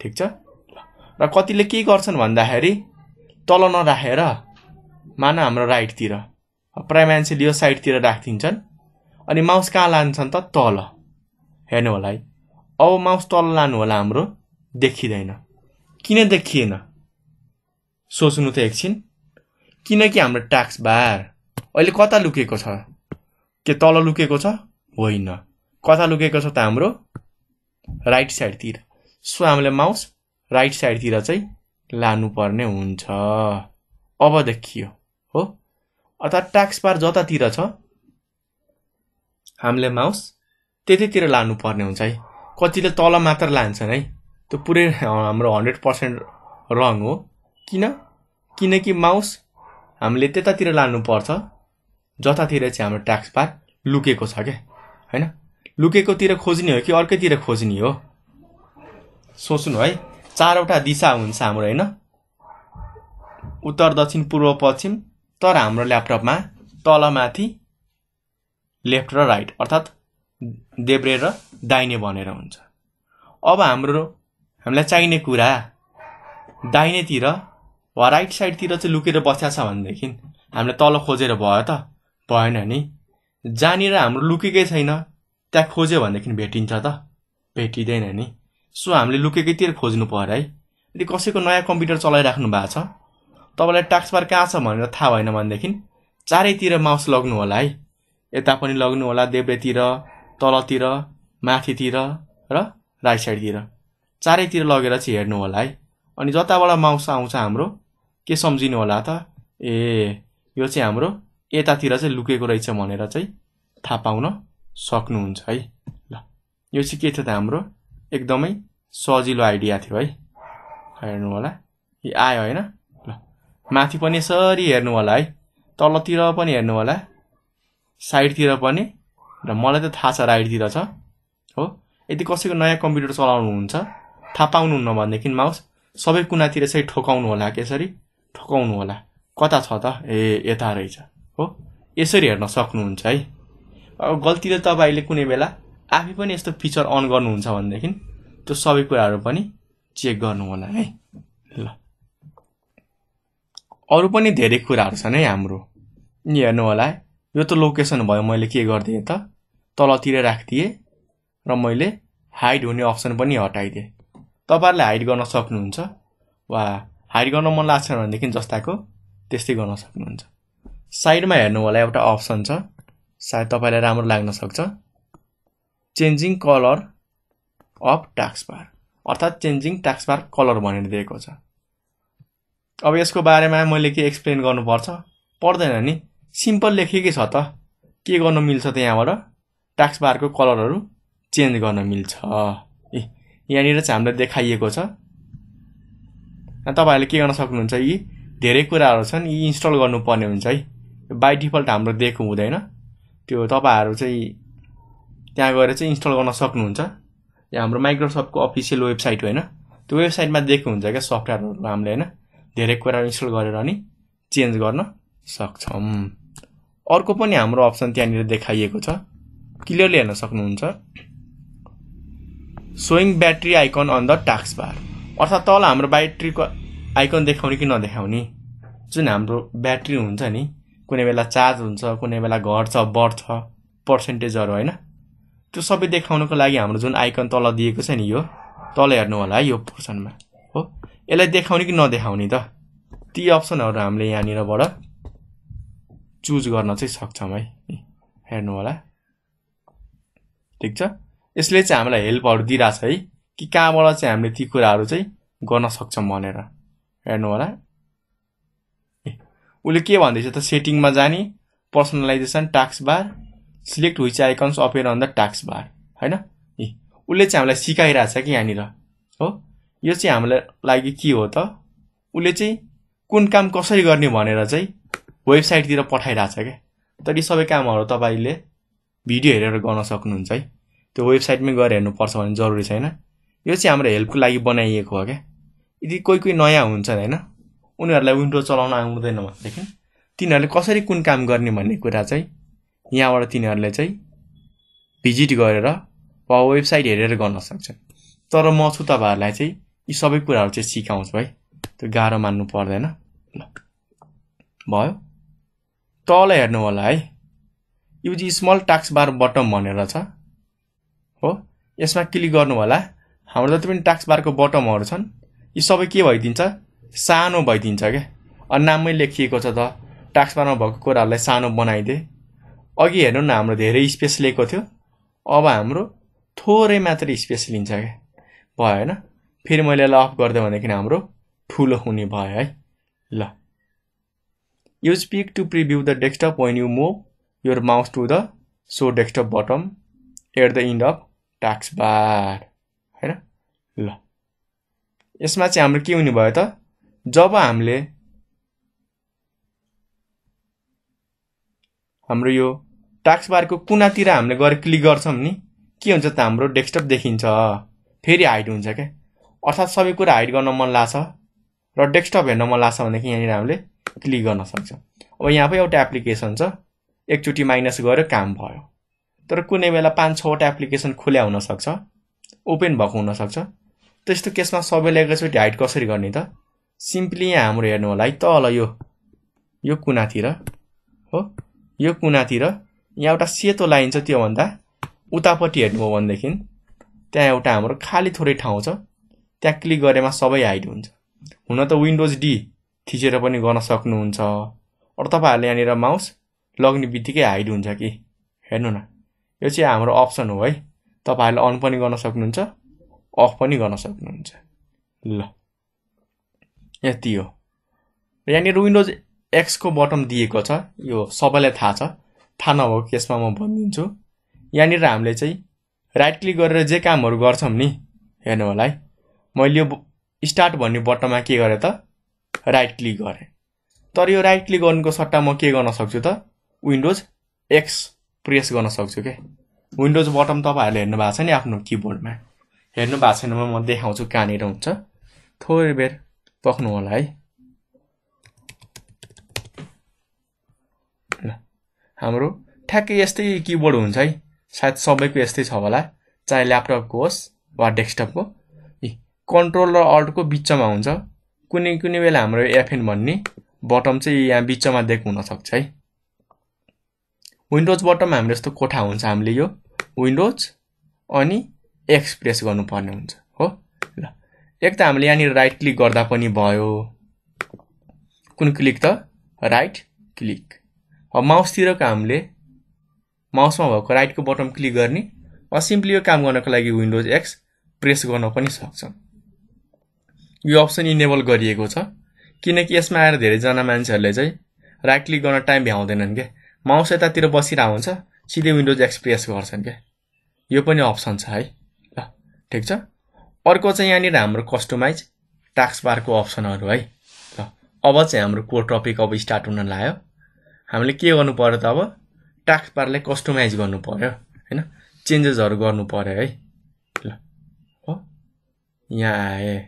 ठिक छ र कतिले के गर्छन् भन्दाखेरि तल नराखेर मान हाम्रो राइटतिर प्रायः मान्छेले यो साइडतिर राखिदिन्छन् अनि माउस कहाँ लान्छन् त तल हेर्नु होला है अब माउस तल लानु होला हाम्रो देखिँदैन किन देखिएन सोच्नु त एकछिन किनकि हाम्रो ट्याक्स बार अहिले कता लुकेको छ के तल लुकेको छ होइन कता लुकेको छ त हाम्रो राइट साइडतिर सो हामीले माउस राइट साइडतिर चाहिँ लानुपर्ने हुन्छ अब देखियो हो अर्थात् ट्याक्स बार जतातिर छ हामीले माउस त्यतैतिर लानुपर्ने हुन्छ है कतिले तल मात्र लान्छन् है त्यो पुरै हाम्रो हन्ड्रेड पर्सेन्ट रङ हो किन किनकि माउस हामीले त्यतातिर लानुपर्छ जतातिर चाहिँ हाम्रो ट्याक्स पार लुकेको छ क्या होइन लुकेकोतिर खोज्ने हो कि अर्कैतिर खोज्ने हो सोच्नु है चारवटा दिशा हुन्छ हाम्रो होइन उत्तर दक्षिण पूर्व पश्चिम तर हाम्रो ल्यापटपमा तलमाथि लेफ्ट र राइट अर्थात् देब्रे र दाहिने भनेर हुन्छ अब हाम्रो हामीलाई चाहिने कुरा दाहिनेतिर वा राइट साइडतिर चाहिँ लुकेर बस्या छ भनेदेखि हामीले तल खोजेर भयो त भएन नि जहाँनिर हाम्रो लुकेकै छैन त्यहाँ खोज्यो भनेदेखि भेटिन्छ त भेटिँदैन नि सो हामीले लुकेकैतिर खोज्नु पऱ्यो है यदि कसैको नयाँ कम्प्युटर चलाइराख्नु भएको छ तपाईँलाई टास्कबार कहाँ छ भनेर थाहा भएन भनेदेखि चारैतिर माउस लग्नु होला है यता पनि लग्नु होला देब्रेतिर तलतिर माथितिर र राइट साइडतिर चारैतिर लगेर चाहिँ हेर्नु होला है अनि जताबाट माउस आउँछ हाम्रो के सम्झिनु होला त ए यो चाहिँ हाम्रो यतातिर चाहिँ लुकेको रहेछ भनेर चाहिँ थाहा पाउन सक्नुहुन्छ है ल यो चाहिँ के थियो त हाम्रो एकदमै सजिलो आइडिया थियो है हेर्नु होला आयो होइन ल माथि पनि यसरी हेर्नु होला है तलतिर पनि हेर्नु होला साइडतिर पनि र मलाई त थाहा छ राइडतिर छ हो यदि कसैको नयाँ कम्प्युटर चलाउनुहुन्छ थाहा पाउनुहुन्न भनेदेखि माउस सबै कुनातिर चाहिँ ठोकाउनु होला त्यसरी ठोकाउनु होला कता छ त ए यता रहेछ हो यसरी हेर्न सक्नुहुन्छ है अब गल्तीले तपाईँले कुनै बेला आफै पनि यस्तो फिचर अन गर्नुहुन्छ भनेदेखि त्यो सबै कुराहरू पनि चेक गर्नु होला है ल अरू पनि धेरै कुराहरू छन् है हाम्रो हेर्नु होला है यो त लोकेसन भयो मैले के गरिदिएँ त तलतिर राखिदिएँ र मैले हाइड हुने अप्सन पनि हटाइदिएँ तपाईँहरूले हाइड गर्न सक्नुहुन्छ वा हाइड गर्न मन लाग्छ भनेदेखि जस्ताको त्यस्तै गर्न सक्नुहुन्छ साइडमा हेर्नु होला एउटा अप्सन छ सायद तपाईँलाई राम्रो लाग्न सक्छ चेन्जिङ कलर अफ बार अर्थात् चेन्जिङ बार कलर भनेर दिएको छ अब यसको बारेमा मैले के एक्सप्लेन गर्नुपर्छ पर्दैन नि सिम्पल लेखेकै छ त के गर्न मिल्छ त यहाँबाट बारको कलरहरू चेन्ज गर्न मिल्छ ए यहाँनिर चाहिँ हामीलाई देखाइएको छ तपाईँहरूले के गर्न सक्नुहुन्छ यी धेरै कुराहरू छन् यी इन्स्टल गर्नुपर्ने हुन्छ है बाई डिफल्ट हाम्रो दिएको हुँदैन त्यो तपाईँहरू चाहिँ त्यहाँ गएर चाहिँ इन्स्टल गर्न सक्नुहुन्छ यो हाम्रो माइक्रोसफ्टको अफिसियल वेबसाइट होइन त्यो वेबसाइटमा दिएको हुन्छ क्या सफ्टवेयरहरू हामीले होइन धेरै कुरा इन्स्टल गरेर नि चेन्ज गर्न सक्छौँ अर्को पनि हाम्रो अप्सन त्यहाँनिर देखाइएको छ क्लियरली हेर्न सक्नुहुन्छ showing battery icon on the taskbar अर्थात् तल हाम्रो ब्याट्रीको आइकन देखाउने कि नदेखाउने जुन हाम्रो ब्याट्री हुन्छ नि कुनै बेला चार्ज हुन्छ कुनै बेला घट्छ बढ्छ पर्सेन्टेजहरू होइन त्यो सबै देखाउनुको लागि हाम्रो जुन आइकन तल दिएको छ नि यो तल हेर्नु होला है यो पोर्सनमा हो यसलाई देखाउने कि नदेखाउने त ती अप्सनहरू हामीले यहाँनिरबाट चुज गर्न चाहिँ सक्छौँ है हेर्नु होला ठिक छ यसले चाहिँ हामीलाई हेल्पहरू दिइरहेछ है कि कहाँबाट चाहिँ हामीले ती कुराहरू चाहिँ गर्न सक्छौँ भनेर हेर्नु होला ए उसले के भन्दैछ त सेटिङमा जाने personalization taskbar select which icons appear on the taskbar होइन ए उसले चाहिँ हामीलाई सिकाइरहेछ कि यहाँनिर हो यो चाहिँ हामीलाई लागि के हो त उसले चाहिँ कुन काम कसरी गर्ने भनेर चाहिँ वेबसाइटतिर पठाइरहेछ क्या तर यी सबै कामहरू तपाईँले भिडियो हेरेर गर्न सक्नुहुन्छ है त्यो वेबसाइटमै गएर हेर्नुपर्छ भने जरुरी छैन यो चाहिँ हाम्रो हेल्पको लागि बनाइएको हो क्या यदि कोही कोही नयाँ हुन्छ होइन उनीहरूलाई विन्डो चलाउन आउँदैन भनेदेखि तिनीहरूले कसरी कुन काम गर्ने भन्ने कुरा चाहिँ यहाँबाट तिनीहरूले चाहिँ भिजिट गरेर वा वेबसाइट हेरेर गर्न सक्छन् तर म छु तपाईँहरूलाई चाहिँ यी सबै कुराहरू चाहिँ सिकाउँछु है त्यो गाह्रो मान्नु पर्दैन ल भयो तल हेर्नु होला है यो चाहिँ स्मल टास्क बार बटम भनेर छ हो यसमा क्लिक गर्नु होला हाम्रो जति पनि टास्क बारको बटमहरू छन् यी सबै के भइदिन्छ सानो भइदिन्छ क्या नाममै लेखिएको छ त टास्क बारमा भएको कुराहरूलाई सानो बनाइदिए अघि हेर्नु न हाम्रो धेरै स्पेस लिएको थियो अब हाम्रो थोरै मात्र स्पेस लिन्छ क्या भयो होइन फेरि मैले यसलाई अफ गरिदिएँ भनेदेखि हाम्रो ठुलो हुने भयो है ल use peek to preview the desktop when you move your mouse to the show desktop button at the end of taskbar ल यसमा चाहिँ हाम्रो के हुने भयो त जब हामीले हाम्रो यो टास्क बारको कुनातिर हामीले गएर क्लिक गर्छौँ नि के हुन्छ त हाम्रो डेस्कटप देखिन्छ फेरि हाइड हुन्छ क्या अर्थात् सबै कुरा हाइड गर्न मन लाग्छ र डेस्कटप हेर्न मन लाग्छ भनेदेखि यहाँनिर हामीले क्लिक गर्न सक्छौँ अब यहाँ पो एउटा एप्लिकेसन छ एकचोटि माइनस गरेर काम भयो तर कुनै बेला पाँच छवटा एप्लिकेसन खुल्या हुनसक्छ ओपन भएको हुनसक्छ त्यस्तो केसमा सबैले एकैचोटि हाइट कसरी गर्ने त सिम्पली यहाँ हाम्रो हेर्नु होला है तल यो यो कुनातिर हो यो कुनातिर यहाँ एउटा सेतो लाइन छ त्योभन्दा उतापट्टि हेर्नु हो भनेदेखि त्यहाँ एउटा हाम्रो खाली थोरै ठाउँ छ त्यहाँ क्लिक गरेमा सबै हाइड हुन्छ हुन त विन्डोज डी थिचेर पनि गर्न सक्नुहुन्छ अरू तपाईँहरूले यहाँनिर माउस लग्ने बित्तिकै हाइड हुन्छ कि हेर्नु न यो चाहिँ हाम्रो अप्सन हो है तपाईँहरूले अन पनि गर्न सक्नुहुन्छ अफ पनि गर्न सक्नुहुन्छ ल यति हो यहाँनिर विन्डोज एक्सको बटन दिएको छ यो सबैलाई थाहा छ थाहा नभएको केसमा म भनिदिन्छु यहाँनिर हामीले चाहिँ राइट क्लिक गरेर जे कामहरू गर्छौँ नि हेर्नु होला है मैले यो स्टार्ट भन्ने बटनमा के गरेँ त राइट क्लिक गरेँ तर यो राइट क्लिक गर्नुको सट्टा म के गर्न सक्छु त विन्डोज एक्स प्रेस गर्न सक्छु के विन्डोज बटन तपाईँहरूले हेर्नु भएको छ नि आफ्नो किबोर्डमा हेर्नु भएको छैन म देखाउँछु कहाँनिर हुन्छ थोरै बेर पक्नु होला है ल हाम्रो ठ्याक्कै यस्तै किबोर्ड हुन्छ है सायद सबैको यस्तै छ होला चाहे ल्यापटपको होस् वा डेस्कटपको कन्ट्रोल र अल्टको बिचमा हुन्छ कुनै कुनै बेला हाम्रो एफएन भन्ने बटम चाहिँ यहाँ बिचमा दिएको हुनसक्छ है विन्डोज बटममा हाम्रो यस्तो कोठा हुन्छ हामीले यो विन्डोज अनि एक्सप्रेस गर्नुपर्ने हुन्छ हो ल एक त हामीले यहाँनिर राइट क्लिक गर्दा पनि भयो कुन क्लिक त राइट क्लिक अब माउसतिरको हामीले माउसमा भएको राइटको बटन क्लिक गर्ने वा सिम्पली यो काम गर्नको लागि विन्डोज एक्स प्रेस गर्न पनि सक्छौँ यो अप्सन इनेबल गरिएको छ किनकि यसमा आएर धेरैजना मान्छेहरूले चाहिँ राइट क्लिक गर्न टाइम भ्याउँदैनन् क्या माउस यतातिर बसिरहेको हुन्छ सिधै विन्डोज एक्स प्रेस गर्छन् क्या यो पनि अप्सन छ है ठिक छ अर्को चाहिँ यहाँनिर हाम्रो कस्टमाइज टास्क बारको अप्सनहरू है ल अब चाहिँ हाम्रो को टपिक अब स्टार्ट हुन लाग्यो हामीले के गर्नु पऱ्यो त अब टास्क कस्टमाइज गर्नु पऱ्यो होइन चेन्जेसहरू गर्नु पऱ्यो है ल हो यहाँ आए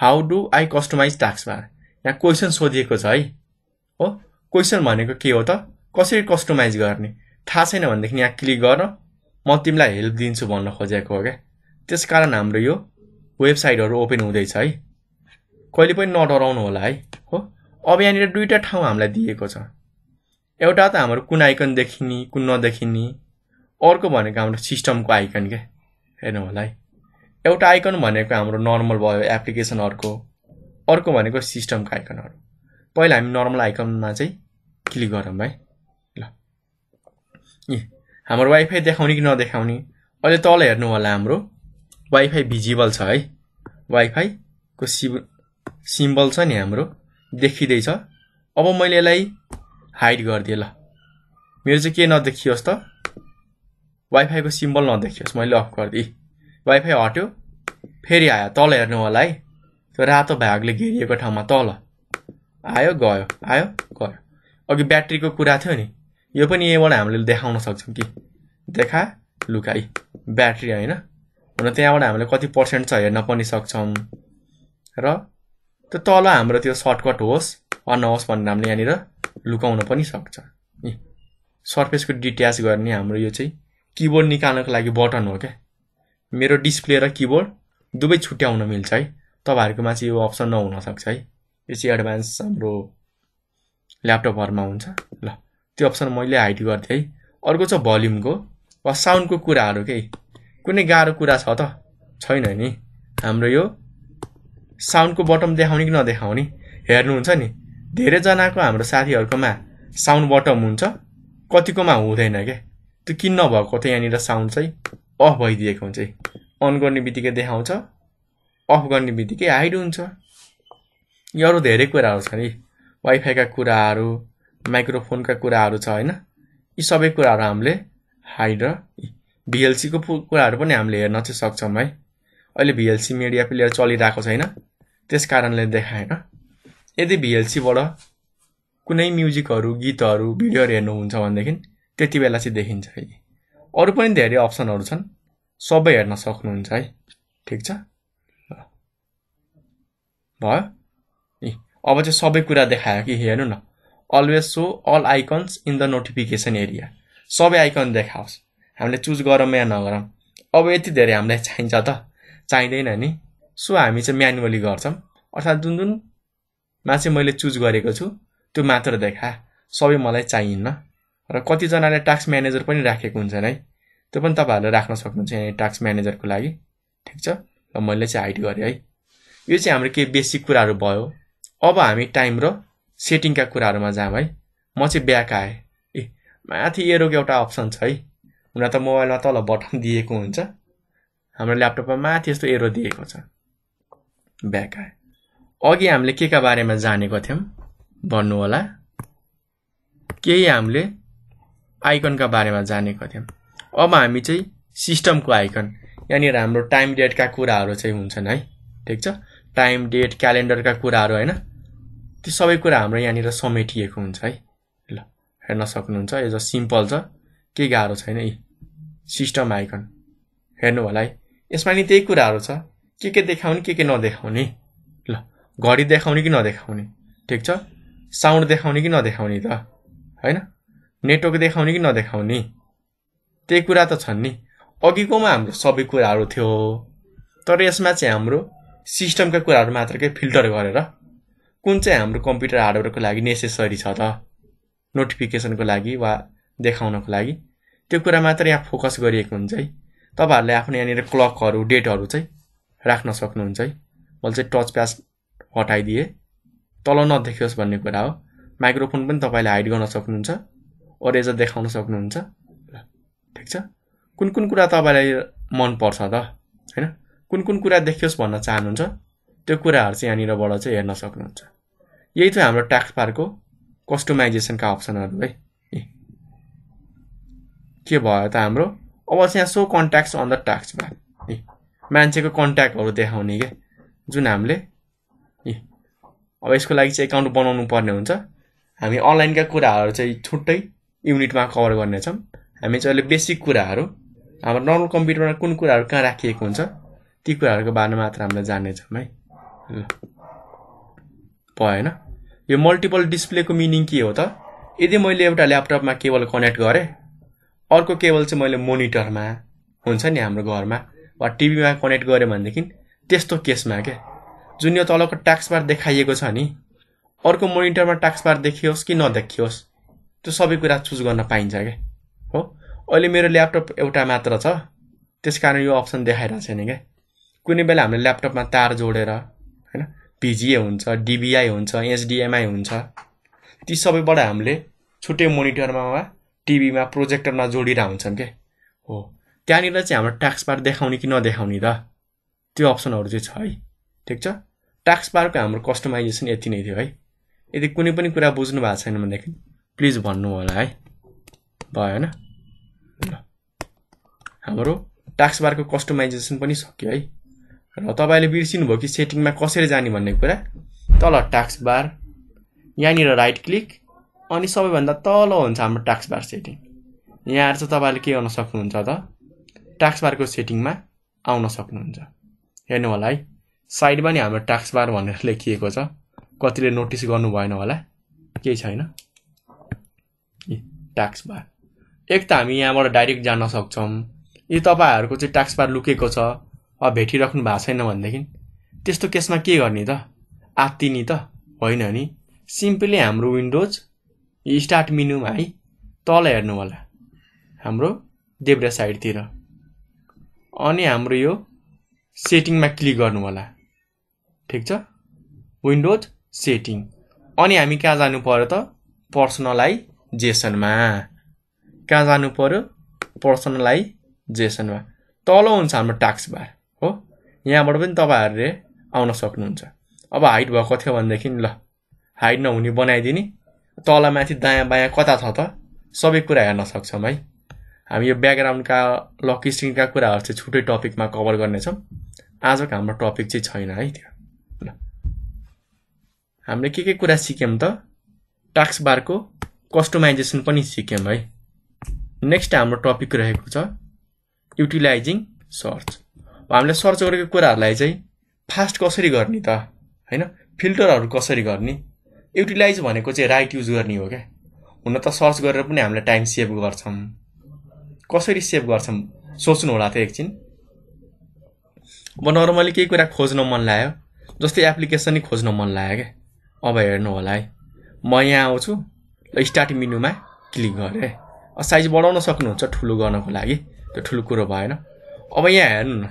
how do I customize taskbar यहाँ क्वेसन सोधिएको छ है हो क्वेसन भनेको के हो त कसरी कस्टमाइज गर्ने थाहा छैन भनेदेखि यहाँ क्लिक गर म तिमीलाई हेल्प दिन्छु भन्न खोजेको हो क्या त्यस कारण हाम्रो यो वेबसाइटहरू ओपन हुँदैछ है कहिले पनि नडराउनु होला है हो अब यहाँनिर दुईवटा ठाउँ हामीलाई दिएको छ एउटा त हाम्रो कुन आइकन देखिने कुन नदेखिने अर्को भनेको हाम्रो सिस्टमको आइकन क्या हेर्नु होला है एउटा आइकन भनेको हाम्रो नर्मल भयो एप्लिकेसनहरूको अर्को भनेको सिस्टमको आइकनहरू पहिला हामी नर्मल आइकनमा चाहिँ क्लिक गरौँ है हाम्रो वाइफाई देखाउने कि नदेखाउने अहिले तल हेर्नु होला हाम्रो वाइफाई भिजिबल छ है वाइफाईको सिम सिम्बल छ नि हाम्रो देखिँदैछ अब मैले यसलाई हाइड गरिदिएँ ल मेरो चाहिँ के नदेखियोस् त वाइफाईको सिम्बल नदेखियोस् मैले अफ गरिदिएँ वाइफाई हट्यो फेरि आयो तल हेर्नु होला है त्यो रातो भागले घेरिएको ठाउँमा तल आयो गयो आयो गयो अघि ब्याट्रीको कुरा थियो नि यो पनि यहीँबाट हामीले देखाउन सक्छौँ कि देखा लुकाई ब्याट्री होइन हुन त्यहाँबाट हामीले कति पर्सेन्ट छ हेर्न पनि सक्छौँ र त्यो तल हाम्रो त्यो सर्टकट होस् वा नहोस् भनेर हामीले यहाँनिर लुकाउन पनि सक्छ नि सर्फेसको डिट्याच गर्ने हाम्रो यो चाहिँ किबोर्ड निकाल्नको लागि बटन हो क्या मेरो डिस्प्ले र किबोर्ड दुवै छुट्याउन मिल्छ है तपाईँहरूकोमा चाहिँ यो अप्सन नहुनसक्छ है यो चाहिँ एडभान्स हाम्रो ल्यापटपहरूमा हुन्छ ल त्यो अप्सन मैले हाइड गर्थेँ है अर्को छ भल्युमको वा साउन्डको कुराहरू के कुनै गाह्रो कुरा छ त छैन नि हाम्रो यो साउन्डको बटम देखाउने कि नदेखाउने हेर्नुहुन्छ नि धेरैजनाको हाम्रो साथीहरूकोमा साउन्ड बटम हुन्छ कतिकोमा हुँदैन क्या त्यो किन नभएको त यहाँनिर साउन्ड चाहिँ अफ भइदिएको हुन्छ अन गर्ने बित्तिकै देखाउँछ अफ गर्ने बित्तिकै हाइड हुन्छ यो अरू धेरै कुराहरू छन् है वाइफाईका कुराहरू माइक्रोफोनका कुराहरू छ होइन यी सबै कुराहरू हामीले हाइड र भिएलसीको कुराहरू पनि हामीले हेर्न चाहिँ सक्छौँ है अहिले भिएलसी मिडिया प्लेयर चलिरहेको छैन त्यस कारणले देखाएन यदि भिएलसीबाट कुनै म्युजिकहरू गीतहरू भिडियोहरू हेर्नुहुन्छ भनेदेखि त्यति बेला चाहिँ देखिन्छ है अरू पनि धेरै अप्सनहरू छन् सबै हेर्न सक्नुहुन्छ है ठिक छ भयो अब चाहिँ सबै कुरा देखायो कि हेर्नु न always show all icons in the notification area सबै आइकन देखाओस् हामीले चुज गरौँ या नगरौँ अब यति धेरै हामीलाई चाहिन्छ त चाहिँदैन नि सो हामी चाहिँ म्यानुअली गर्छौँ अर्थात् जुन जुनमा चाहिँ मैले चुज गरेको छु त्यो मात्र देखा सबै मलाई चाहिन्न र कतिजनाले टास्क म्यानेजर पनि राखेको हुन्छन् है त्यो पनि तपाईँहरूले राख्न सक्नुहुन्छ यहाँ टास्क म्यानेजरको लागि ठिक छ र मैले चाहिँ हाइड गरेँ है यो चाहिँ हाम्रो केही बेसिक कुराहरू भयो अब हामी टाइम र सेटिङका कुराहरूमा जाम है म चाहिँ ब्याक आएँ ए माथि एरोको एउटा अप्सन छ है हुन त मोबाइलमा तल बटन दिएको हुन्छ हाम्रो ल्यापटपमा माथि यस्तो एरो दिएको छ ब्याक आए अघि हामीले के का बारेमा जानेको थियौँ भन्नु होला केही हामीले आइकनका बारेमा जानेको थियौँ अब हामी चाहिँ सिस्टमको आइकन यहाँनिर हाम्रो टाइम डेटका कुराहरू चाहिँ हुन्छन् है ठिक छ टाइम डेट क्यालेन्डरका कुराहरू होइन त्यो सबै कुरा हाम्रो यहाँनिर समेटिएको हुन्छ है ल हेर्न सक्नुहुन्छ एज अ सिम्पल छ केही गाह्रो छैन यी सिस्टम आइकन हेर्नु होला है यसमा नि त्यही कुराहरू छ के के देखाउने के के नदेखाउने ल घडी देखाउने कि नदेखाउने ठिक छ साउन्ड देखाउने कि नदेखाउने त होइन नेटवर्क देखाउने कि नदेखाउने त्यही कुरा त छन् नि अघिकोमा हाम्रो सबै कुराहरू थियो तर यसमा चाहिँ हाम्रो सिस्टमका कुराहरू मात्रकै फिल्टर गरेर कुन चाहिँ हाम्रो कम्प्युटर हार्डवेयरको लागि नेसेसरी छ त नोटिफिकेसनको लागि वा देखाउनको लागि त्यो कुरा मात्र यहाँ फोकस गरिएको हुन्छ है तपाईँहरूले आफ्नो यहाँनिर क्लकहरू डेटहरू चाहिँ राख्न सक्नुहुन्छ है मैले चाहिँ टच प्यास हटाइदिएँ तल नदेखियोस् भन्ने कुरा हो माइक्रोफोन पनि तपाईँले हाइड गर्न सक्नुहुन्छ ओरेज देखाउन सक्नुहुन्छ ल ठिक छ कुन कुन कुरा तपाईँलाई मनपर्छ त होइन कुन कुन कुरा देखियोस् भन्न चाहनुहुन्छ त्यो कुराहरू चाहिँ यहाँनिरबाट चाहिँ हेर्न सक्नुहुन्छ यही थियो हाम्रो ट्याक्स पारको कस्टमाइजेसनका अप्सनहरू है के भयो त हाम्रो अब चाहिँ यहाँ show contact on the tasks ए मान्छेको कन्ट्याक्टहरू देखाउने के जुन हामीले ए अब यसको लागि चाहिँ एकाउन्ट बनाउनु पर्ने हुन्छ हामी अनलाइनका कुराहरू चाहिँ छुट्टै युनिटमा कभर गर्नेछौँ हामी चाहिँ अहिले बेसिक कुराहरू हाम्रो नर्मल कम्प्युटरमा कुन कुराहरू कहाँ राखिएको हुन्छ ती कुराहरूको बारेमा मात्र हामीलाई जान्नेछौँ है भएन यो मल्टिपल डिस्प्लेको मिनिङ के हो त यदि मैले एउटा ल्यापटपमा केबल कनेक्ट गरेँ अर्को केबल चाहिँ मैले मोनिटरमा हुन्छ नि हाम्रो घरमा वा टिभीमा कनेक्ट गरेँ भनेदेखि त्यस्तो केसमा के जुन यो तलको ट्याक्सबार देखाइएको छ नि अर्को मोनिटरमा ट्याक्सबार देखियोस् कि नदेखियोस् त्यो सबै कुरा चुज गर्न पाइन्छ क्या हो अहिले मेरो ल्यापटप एउटा मात्र छ त्यस कारण यो अप्सन देखाइरहेको छैन क्या कुनै बेला हामीले ल्यापटपमा तार जोडेर पिजिए हुन्छ डिबिआई हुन्छ एचडिएमआई हुन्छ ती सबैबाट हामीले छुट्टै मोनिटरमा वा टिभीमा प्रोजेक्टरमा जोडिरहेको हुन्छन् के हो त्यहाँनिर चाहिँ हाम्रो ट्याक्स पार्क देखाउने कि नदेखाउने त त्यो अप्सनहरू चाहिँ छ है ठिक छ ट्याक्स पार्कको हाम्रो कस्टमाइजेसन यति नै थियो है यदि कुनै पनि कुरा बुझ्नु भएको छैन भनेदेखि प्लिज भन्नु होला है भयो होइन हाम्रो ट्याक्स बारको कस्टमाइजेसन पनि सक्यो है र तपाईँले बिर्सिनुभयो कि सेटिङमा कसरी जाने भन्ने कुरा तल टास्क बार यहाँनिर राइट क्लिक अनि सबैभन्दा तल हुन्छ हाम्रो टास्क बार सेटिङ यहाँ चाहिँ तपाईँले के गर्न सक्नुहुन्छ त टास्क बारको सेटिङमा आउन सक्नुहुन्छ हेर्नु होला है साइडमा नि हाम्रो टास्क बार भनेर लेखिएको छ कतिले नोटिस गर्नु भएन होला केही छैन ए टास्क बार एक त हामी यहाँबाट डाइरेक्ट जान सक्छौँ यदि तपाईँहरूको चाहिँ टास्क बार लुकेको छ अब भेटिराख्नु भएको छैन भनेदेखि त्यस्तो केसमा के गर्ने त आत्तिनी त होइन नि सिम्पली हाम्रो विन्डोज स्टार्ट मिनुमा है तल हेर्नु होला हाम्रो देब्रे साइडतिर अनि हाम्रो यो सेटिङमा क्लिक गर्नु होला ठिक छ विन्डोज सेटिङ अनि हामी कहाँ जानु पऱ्यो त पर्सनलाइजेसनमा कहाँ जानु पऱ्यो पर्सनलाइजेसनमा तल हुन्छ हाम्रो टास्क बार यहाँबाट पनि तपाईँहरूले आउन सक्नुहुन्छ अब हाइट भएको थियो भनेदेखि ल हाइट नहुने बनाइदिने तल माथि दायाँ बायाँ कता छ त सबै कुरा हेर्न सक्छौँ है हामी यो ब्याकग्राउन्डका लकी स्किनका कुराहरू चाहिँ छुट्टै टपिकमा कभर गर्नेछौँ आजको हाम्रो टपिक चाहिँ छैन है त्यो ल हामीले के के कुरा सिक्यौँ त टास्कबारको बारको कस्टमाइजेसन पनि सिक्यौँ है नेक्स्ट हाम्रो टपिक रहेको छ युटिलाइजिङ सर्च हामीले सर्च गरेको कुराहरूलाई चाहिँ फास्ट कसरी गर्ने त होइन फिल्टरहरू कसरी गर्ने युटिलाइज भनेको चाहिँ राइट युज गर्ने हो क्या हुन त सर्च गरेर पनि हामीले टाइम सेभ गर्छौँ कसरी सेभ गर्छौँ सोच्नु होला त एकछिन अब नर्मली केही कुरा खोज्न मन लाग्यो जस्तै एप्लिकेसनै खोज्न मन लाग्यो क्या अब हेर्नु होला है म यहाँ आउँछु र स्टार्ट मेन्युमा क्लिक गरेँ साइज बढाउन सक्नुहुन्छ ठुलो गर्नको लागि त्यो ठुलो कुरो भएन अब यहाँ हेर्नु न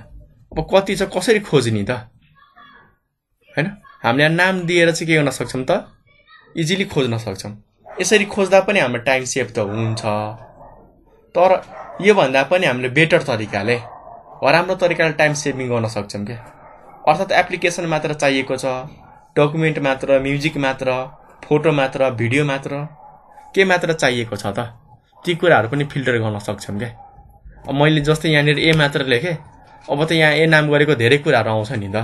अब कति छ कसरी खोज्ने त होइन हामीले नाम दिएर चाहिँ के गर्न सक्छौँ त इजिली खोज्न सक्छौँ यसरी खोज्दा पनि हाम्रो टाइम सेभ त हुन्छ तर योभन्दा पनि हामीले बेटर तरिकाले वा राम्रो तरिकाले टाइम सेभिङ गर्न सक्छौँ क्या अर्थात् एप्लिकेसन मात्र चाहिएको छ डकुमेन्ट मात्र म्युजिक मात्र फोटो मात्र भिडियो मात्र के मात्र चाहिएको छ त ती कुराहरू पनि फिल्टर गर्न सक्छौँ क्या मैले जस्तै यहाँनिर ए मात्र लेखेँ अब त यहाँ ए नाम गरेको धेरै कुराहरू आउँछ नि त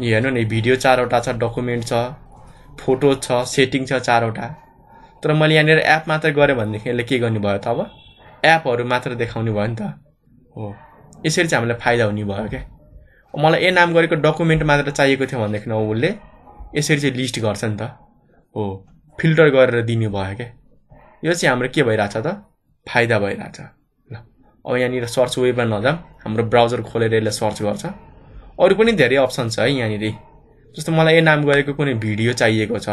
हेर्नु नि भिडियो चारवटा छ डकुमेन्ट छ फोटो छ सेटिङ छ चारवटा तर मैले यहाँनिर एप मात्र गरेँ भनेदेखि यसले के गर्ने भयो त अब एपहरू मात्र देखाउने भयो नि त हो यसरी चाहिँ हामीलाई फाइदा हुने भयो क्या मलाई ए नाम गरेको डकुमेन्ट मात्र चाहिएको थियो भनेदेखि अब उसले यसरी चाहिँ लिस्ट गर्छ नि त हो फिल्टर गरेर दिने भयो क्या यो चाहिँ हाम्रो के भइरहेछ त फाइदा भइरहेछ अब यहाँनिर सर्च वेबमा नजा हाम्रो ब्राउजर खोलेर यसलाई सर्च गर्छ अरू पनि धेरै अप्सन छ है यहाँनिर जस्तो मलाई ए नाम गरेको कुनै भिडियो चाहिएको छ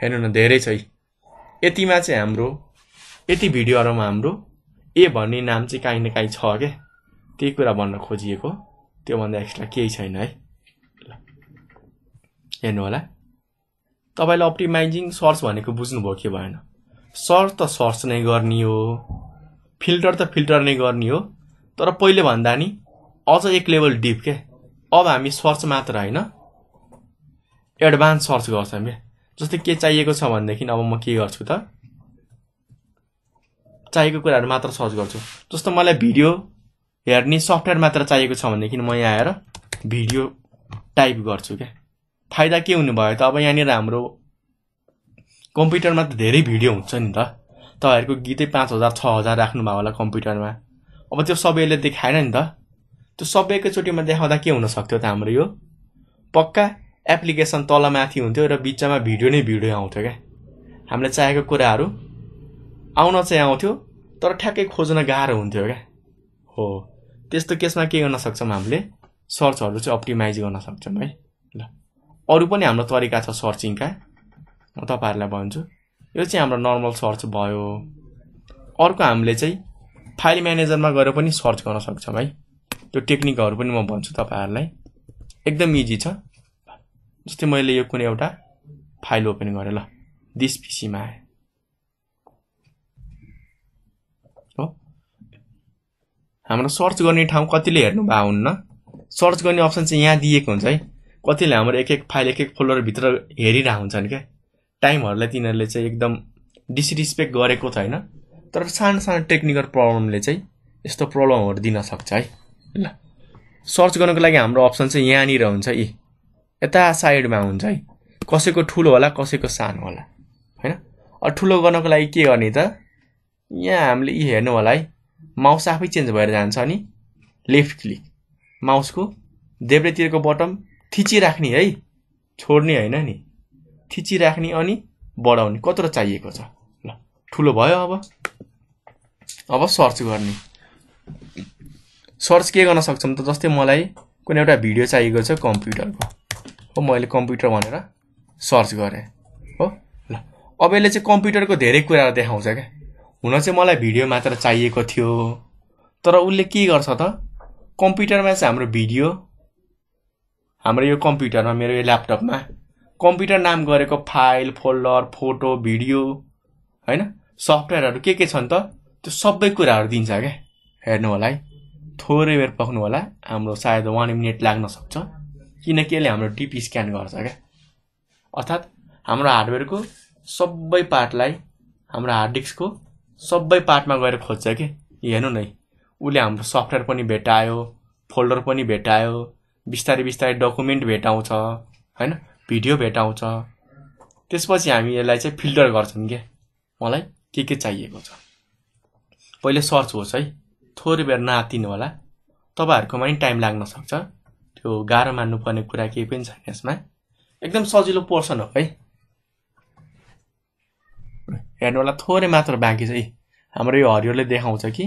हेर्नु न धेरै छ यतिमा चाहिँ हाम्रो यति भिडियोहरूमा हाम्रो ए भन्ने नाम चाहिँ काहीँ न काहीँ छ क्या त्यही कुरा भन्न खोजिएको त्योभन्दा एक्स्ट्रा केही छैन है ल हेर्नु होला तपाईँले अप्टिमाइजिङ सर्च भनेको बुझ्नुभयो के भएन सर्च त सर्च नै गर्ने हो फिल्टर त फिल्टर नै गर्ने हो तर पहिले भन्दा नि अझ एक लेभल डिप के अब हामी सर्च मात्र होइन एडभान्स सर्च गर्छौँ क्या जस्तै के चाहिएको छ भनेदेखि अब म के गर्छु त चाहिएको कुराहरू मात्र सर्च गर्छु जस्तो मलाई भिडियो हेर्ने सफ्टवेयर मात्र चाहिएको छ भनेदेखि म यहाँ आएर भिडियो टाइप गर्छु क्या फाइदा के हुनुभयो त अब यहाँनिर हाम्रो कम्प्युटरमा त धेरै भिडियो हुन्छ नि त तपाईँहरूको गीतै पाँच हजार छ हजार राख्नुभयो होला कम्प्युटरमा अब त्यो सबैले देखाएन नि त त्यो सबैकैचोटिमा देखाउँदा के हुनसक्थ्यो त हाम्रो यो पक्का एप्लिकेसन तल माथि हुन्थ्यो र बिचमा भिडियो नै भिडियो आउँथ्यो क्या हामीले चाहेको कुराहरू आउन चाहिँ आउँथ्यो तर ठ्याक्कै खोज्न गाह्रो हुन्थ्यो क्या हो त्यस्तो केसमा के गर्न सक्छौँ हामीले सर्चहरू चाहिँ अप्टिमाइज गर्न सक्छौँ है ल अरू पनि हाम्रो तरिका छ सर्चिङका म तपाईँहरूलाई भन्छु यो चाहिँ हाम्रो नर्मल सर्च भयो अर्को हामीले चाहिँ फाइल म्यानेजरमा गएर पनि सर्च गर्न सक्छौँ है त्यो टेक्निकहरू पनि म भन्छु तपाईँहरूलाई एकदम इजी छ जस्तै मैले यो कुनै एउटा फाइल ओपन गरेँ ल दिस पिसीमा आएँ हो हाम्रो सर्च गर्ने ठाउँ कतिले हेर्नु भएको हुन्न सर्च गर्ने अप्सन चाहिँ यहाँ दिएको हुन्छ है कतिले हाम्रो एक एक फाइल एक एक फोल्डरभित्र हेरिरहेको हुन्छन् क्या टाइमहरूलाई तिनीहरूले चाहिँ एकदम डिसरिस्पेक्ट गरेको त होइन तर सानो सानो टेक्निकल प्रब्लमले चाहिँ यस्तो प्रब्लमहरू दिन सक्छ है ल सर्च गर्नुको लागि हाम्रो अप्सन चाहिँ यहाँनिर हुन्छ यी यता साइडमा हुन्छ है कसैको ठुलो होला कसैको सानो होला होइन अब ठुलो गर्नको लागि के गर्ने त यहाँ हामीले यी हेर्नु होला है माउस आफै चेन्ज भएर जान्छ अनि लेफ्ट क्लिक माउसको देब्रेतिरको बटम थिचिराख्ने है छोड्ने होइन नि थिचिराख्ने अनि बढाउने कत्रो चाहिएको छ ल ठुलो भयो अब अब सर्च गर्ने सर्च के गर्न सक्छौँ त जस्तै मलाई कुनै एउटा भिडियो चाहिएको छ कम्प्युटरको हो मैले कम्प्युटर भनेर सर्च गरेँ हो ल अब यसले चाहिँ कम्प्युटरको धेरै कुराहरू देखाउँछ क्या हुन चाहिँ मलाई भिडियो मात्र चाहिएको थियो तर उसले के गर्छ त कम्प्युटरमा चाहिँ हाम्रो भिडियो हाम्रो यो कम्प्युटरमा मेरो यो ल्यापटपमा कम्प्युटर नाम गरेको फाइल फोल्डर फोटो भिडियो होइन सफ्टवेयरहरू के के छन् त त्यो सबै कुराहरू दिन्छ क्या हेर्नु होला है थोरै बेर पक्नु होला हाम्रो सायद वान मिनट लाग्न सक्छ किनकि यसले हाम्रो डिपी स्क्यान गर्छ क्या अर्थात् हाम्रो हार्डवेयरको सबै पार्टलाई हाम्रो हार्ड डिस्कको सबै पार्टमा गएर खोज्छ कि हेर्नु नै उसले हाम्रो सफ्टवेयर पनि भेटायो फोल्डर पनि भेटायो बिस्तारै बिस्तारै डकुमेन्ट भेटाउँछ होइन भिडियो भेटाउँछ त्यसपछि हामी यसलाई चाहिँ फिल्टर गर्छौँ क्या मलाई के के चाहिएको छ पहिले सर्च होस् है थोरै बेर नआतिनु होला तपाईँहरूकोमा पनि टाइम लाग्न सक्छ त्यो गाह्रो मान्नुपर्ने कुरा केही पनि छैन यसमा एकदम सजिलो पोर्सन हो है हेर्नु होला थोरै मात्र बाँकी छ है हाम्रो यो हरियोले देखाउँछ कि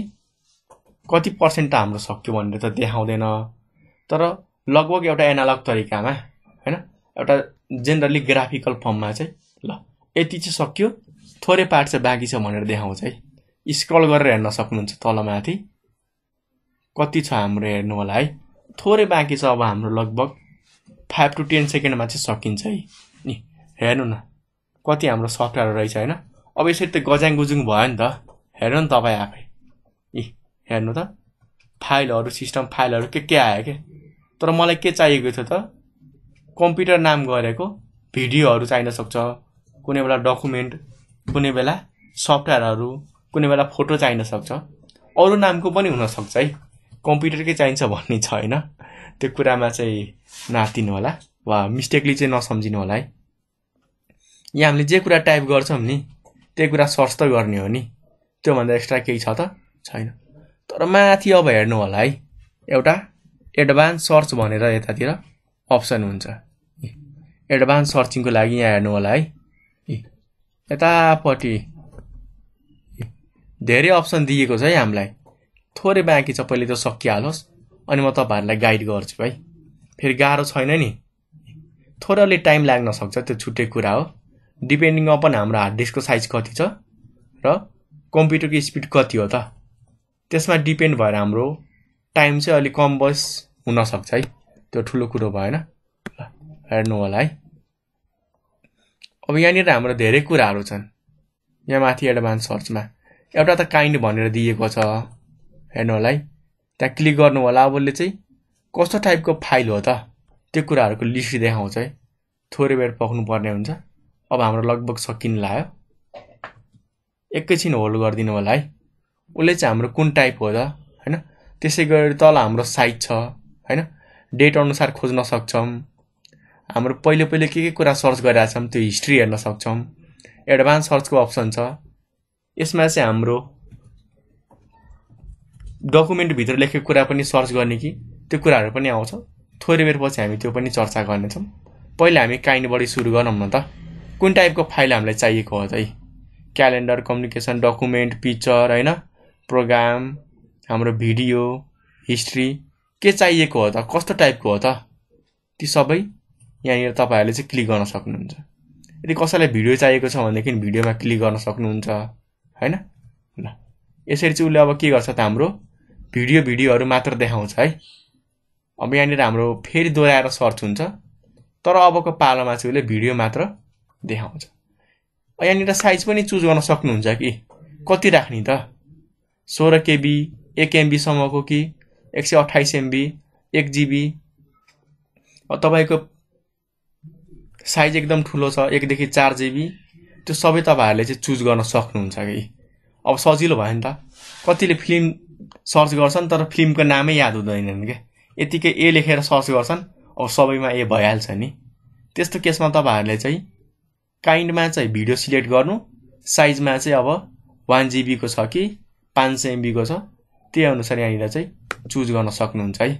कति पर्सेन्ट त हाम्रो सक्यो भनेर त देखाउँदैन तर लगभग एउटा एनालग तरिकामा होइन एउटा जेनरली ग्राफिकल फर्ममा चाहिँ ल यति चाहिँ सक्यो थोरै पार्ट चाहिँ बाँकी छ भनेर देखाउँछ है स्क्रल गरेर हेर्न सक्नुहुन्छ तलमाथि कति छ हाम्रो हेर्नु होला है थोरै बाँकी छ अब हाम्रो लगभग फाइभ टु टेन सेकेन्डमा चाहिँ सकिन्छ है नि हेर्नु न कति हाम्रो सफ्टवेयर रहेछ होइन अब यसरी त गजाङ गुजुङ भयो नि त हेर्नु नि तपाईँ आफै इ हेर्नु त फाइलहरू सिस्टम फाइलहरू के के आयो क्या तर मलाई के चाहिएको थियो त कम्प्युटर नाम गरेको भिडियोहरू चाहिन सक्छ कुनै बेला डकुमेन्ट कुनै बेला सफ्टवेयरहरू कुनै बेला फोटो चाहिन सक्छ अरू नामको पनि हुनसक्छ है कम्प्युटरकै चाहिन्छ भन्ने छ होइन त्यो कुरामा चाहिँ नातिनु होला वा मिस्टेकली चाहिँ नसम्झिनु होला है यहाँ हामीले जे कुरा टाइप गर्छौँ नि त्यही कुरा सर्च त गर्ने हो नि त्योभन्दा एक्स्ट्रा केही छ त छैन तर माथि अब हेर्नु होला है एउटा एडभान्स सर्च भनेर यतातिर अप्सन हुन्छ एडभान्स सर्चिङको लागि यहाँ हेर्नु होला है ए यतापट्टि धेरै अप्सन दिएको छ है हामीलाई थोरै बाँकी छ पहिले त सकिहालोस् अनि म तपाईँहरूलाई गाइड गर्छु है फेरि गाह्रो छैन नि थोरै अलिक टाइम लाग्न सक्छ त्यो छुट्टै कुरा हो डिपेन्डिङ अपन हाम्रो हार्ड डिस्कको साइज कति छ र कम्प्युटरको स्पिड कति हो त त्यसमा डिपेन्ड भएर हाम्रो टाइम चाहिँ अलिक कम बस हुनसक्छ है त्यो ठुलो कुरो भएन हेर्नु होला है अब यहाँनिर हाम्रो धेरै कुराहरू छन् यहाँ माथि एडभान्स सर्चमा एउटा त काइन्ड भनेर दिएको छ हेर्नु होला है त्यहाँ क्लिक गर्नु होला अब उसले चाहिँ कस्तो टाइपको फाइल हो त त्यो कुराहरूको लिस्ट देखाउँछ है थोरै बेर पर्ने हुन्छ अब हाम्रो लगभग सकिन लाग्यो एकैछिन होल्ड गरिदिनु होला है उसले चाहिँ हाम्रो कुन टाइप हो त होइन त्यसै गरी तल हाम्रो साइज छ होइन डेट अनुसार खोज्न सक्छौँ हाम्रो पहिले पहिले के के कुरा सर्च गरिरहेको छौँ त्यो हिस्ट्री हेर्न सक्छौँ एडभान्स सर्चको अप्सन छ यसमा चाहिँ हाम्रो डकुमेन्टभित्र लेखेको कुरा पनि सर्च गर्ने कि त्यो कुराहरू पनि आउँछ थोरै बेरपछि हामी त्यो पनि चर्चा गर्नेछौँ पहिला हामी काइन्डबाट सुरु गरौँ न त कुन टाइपको फाइल हामीलाई चाहिएको हो त क्यालेन्डर कम्युनिकेसन डकुमेन्ट पिक्चर होइन प्रोग्राम हाम्रो भिडियो हिस्ट्री के चाहिएको हो त कस्तो टाइपको हो त ती सबै यहाँनिर तपाईँहरूले चाहिँ क्लिक गर्न सक्नुहुन्छ यदि कसैलाई भिडियो चाहिएको छ भनेदेखि भिडियोमा क्लिक गर्न सक्नुहुन्छ होइन ल यसरी चाहिँ उसले अब के गर्छ त हाम्रो भिडियो भिडियोहरू मात्र देखाउँछ है अब यहाँनिर हाम्रो फेरि दोहोऱ्याएर सर्च हुन्छ तर अबको पालोमा चाहिँ उसले भिडियो मात्र देखाउँछ यहाँनिर साइज पनि चुज गर्न सक्नुहुन्छ कि कति राख्ने त सोह्र केबी एक एमबीसम्मको कि एक सय अठाइस एमबी एक जिबी तपाईँको साइज एकदम ठुलो छ एकदेखि चार जिबी त्यो सबै तपाईँहरूले चाहिँ चुज गर्न सक्नुहुन्छ कि अब सजिलो भयो नि त कतिले फिल्म सर्च गर्छन् तर फिल्मको नामै याद हुँदैनन् क्या यतिकै ए लेखेर सर्च गर्छन् अब सबैमा ए भइहाल्छ नि त्यस्तो केसमा तपाईँहरूले चाहिँ काइन्डमा चाहिँ भिडियो सिलेक्ट गर्नु साइजमा चाहिँ अब वान जिबीको छ कि पाँच सय एमबीको छ त्यही अनुसार यहाँनिर चाहिँ चुज गर्न सक्नुहुन्छ है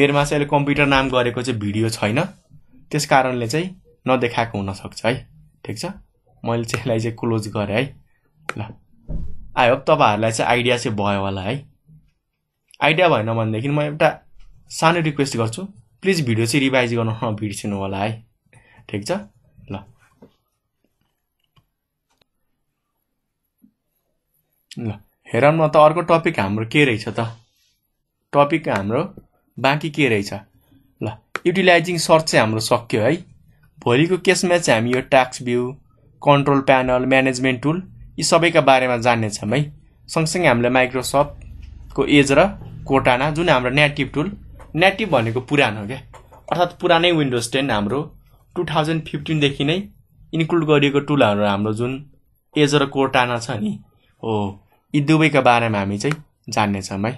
मेरोमा चाहिँ अहिले कम्प्युटर नाम गरेको चाहिँ भिडियो छैन त्यस कारणले चाहिँ नदेखाएको हुनसक्छ है ठिक छ मैले चाहिँ यसलाई चाहिँ क्लोज गरेँ है ल आई होप तपाईँहरूलाई चाहिँ आइडिया चाहिँ भयो होला है आइडिया भएन भनेदेखि म एउटा सानो रिक्वेस्ट गर्छु प्लिज भिडियो चाहिँ रिभाइज गर्नु नबिर्सिनु होला है ठिक छ ल ल हेरौँ न त अर्को टपिक हाम्रो के रहेछ त टपिक हाम्रो बाँकी के रहेछ ल युटिलाइजिङ सर्च चाहिँ हाम्रो सक्यो है भोलिको केसमा चाहिँ हामी यो task view control panel management tool यी सबैका बारेमा जान्नेछौँ है सँगसँगै हामीलाई माइक्रोसफ्टको एज र कोटाना जुन हाम्रो नेटिभ टुल नेटिभ भनेको पुरानो क्या अर्थात् पुरानै विन्डोज टेन हाम्रो टु थाउजन्ड फिफ्टिनदेखि नै इन्क्लुड गरिएको टुलहरू हाम्रो जुन एज र कोटाना छ नि हो यी दुवैका बारेमा हामी चाहिँ जान्नेछौँ है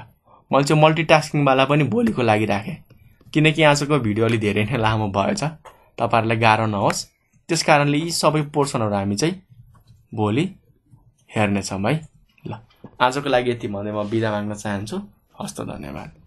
ल मैले चाहिँ मल्टिटास्किङवाला पनि भोलिको लागि राखेँ किनकि आजको भिडियो अलि धेरै नै लामो भएछ तपाईँहरूलाई गाह्रो नहोस् त्यस कारणले यी सबै पोर्सनहरू हामी चाहिँ भोलि हेर्नेछौँ है ल आजको लागि यति भन्दै म बिदा माग्न चाहन्छु हस्त धन्यवाद